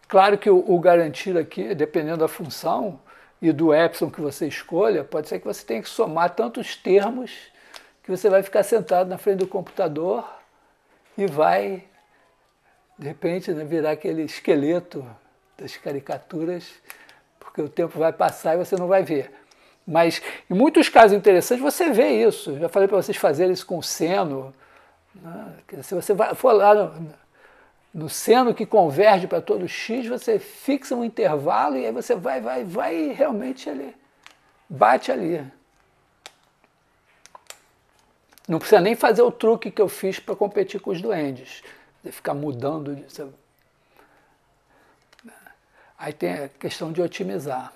Claro que o, o garantir aqui, dependendo da função, e do epsilon que você escolha, pode ser que você tenha que somar tantos termos que você vai ficar sentado na frente do computador e vai, de repente, né, virar aquele esqueleto das caricaturas, porque o tempo vai passar e você não vai ver. Mas em muitos casos interessantes você vê isso. Já falei para vocês fazerem isso com o seno. Né? Se você for lá no, no seno que converge para todo x, você fixa um intervalo e aí você vai, vai, vai e realmente ele bate ali. Não precisa nem fazer o truque que eu fiz para competir com os duendes. Você ficar mudando, você Aí tem a questão de otimizar.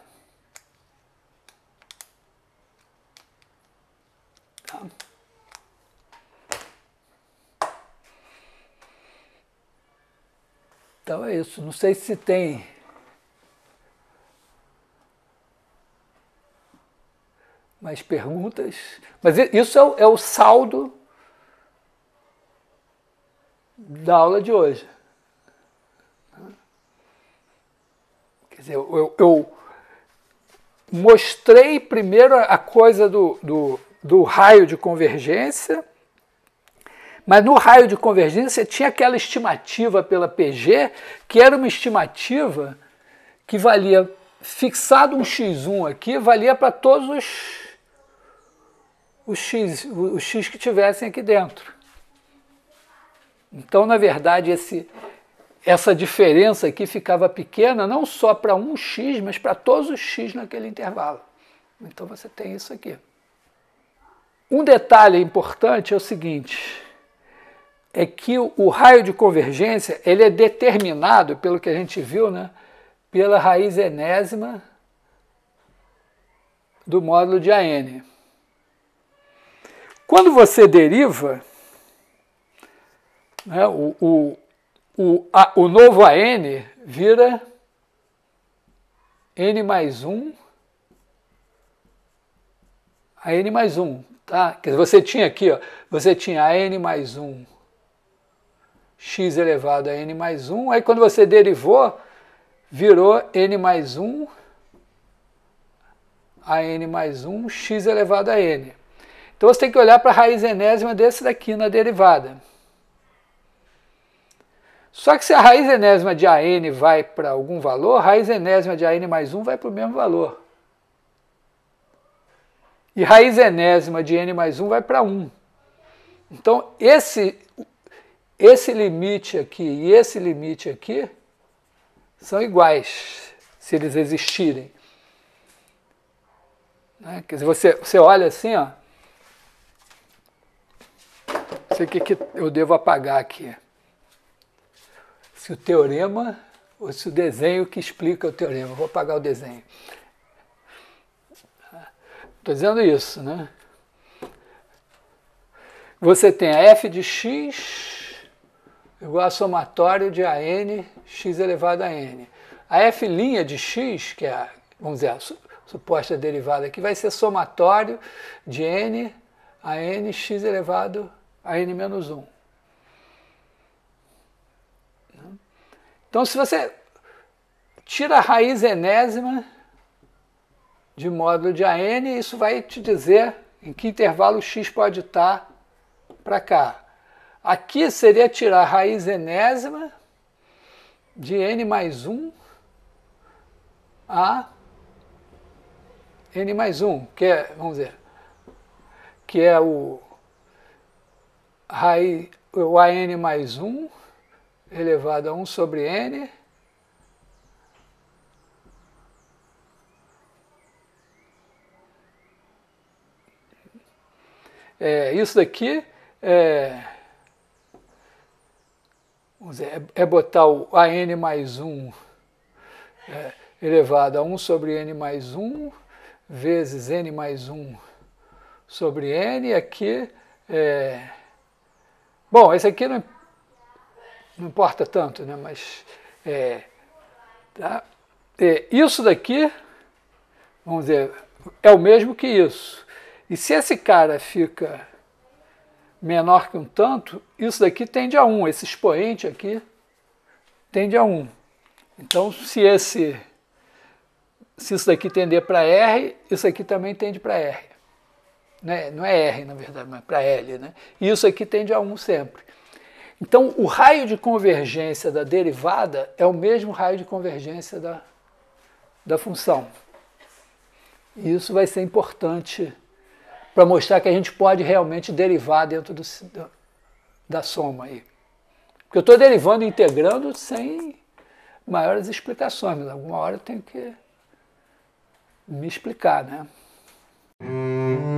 Tá? Então é isso. Não sei se tem. Mais perguntas? Mas isso é o, é o saldo da aula de hoje. dizer, eu, eu mostrei primeiro a coisa do, do, do, raio de convergência, mas no raio de convergência tinha aquela estimativa pela PG, que era uma estimativa que valia, fixado um x1 aqui, valia para todos os, os, x, os x que tivessem aqui dentro. Então, na verdade, esse essa diferença aqui ficava pequena não só para um x, mas para todos os x naquele intervalo. Então você tem isso aqui. Um detalhe importante é o seguinte, é que o raio de convergência ele é determinado, pelo que a gente viu, né, pela raiz enésima do módulo de AN. Quando você deriva, né, o, o o, a, o novo AN vira N mais 1 a N mais 1, tá? Quer dizer, você tinha aqui, ó, você tinha a N mais 1 x elevado a N mais 1, aí quando você derivou, virou N mais 1 a N mais 1 x elevado a N. Então você tem que olhar para a raiz enésima desse daqui na derivada. Só que se a raiz enésima de AN vai para algum valor, a raiz enésima de AN mais 1 vai para o mesmo valor. E raiz enésima de N mais 1 vai para 1. Então, esse, esse limite aqui e esse limite aqui são iguais, se eles existirem. Né? Quer dizer, você, você olha assim, ó. Não sei o que, que eu devo apagar aqui se o teorema ou se o desenho que explica o teorema. Vou apagar o desenho. Estou dizendo isso, né? Você tem a f de x igual a somatório de a n x elevado a n. A f' de x, que é, a, vamos dizer, a suposta derivada aqui, vai ser somatório de n a n x elevado a n menos 1. Então, se você tira a raiz enésima de módulo de AN, isso vai te dizer em que intervalo x pode estar tá para cá. Aqui seria tirar a raiz enésima de n mais 1 a n mais 1, que é, vamos dizer, que é o, raiz, o AN mais 1 elevado a 1 sobre n É, isso daqui é, dizer, é, é, botar o AN mais 1 é, elevado a 1 sobre N mais 1 vezes N mais 1 sobre N. Aqui, é, bom, esse aqui não, não importa tanto, né? Mas é, tá? é, isso daqui, vamos dizer, é o mesmo que isso. E se esse cara fica menor que um tanto, isso daqui tende a 1, esse expoente aqui tende a 1. Então, se esse se isso daqui tender para R, isso aqui também tende para R. Né? Não é R, na verdade, mas para L. Né? E isso aqui tende a 1 sempre. Então, o raio de convergência da derivada é o mesmo raio de convergência da, da função. E isso vai ser importante para mostrar que a gente pode realmente derivar dentro do, da, da soma aí. Porque eu estou derivando e integrando sem maiores explicações, mas alguma hora eu tenho que me explicar, né? Hum.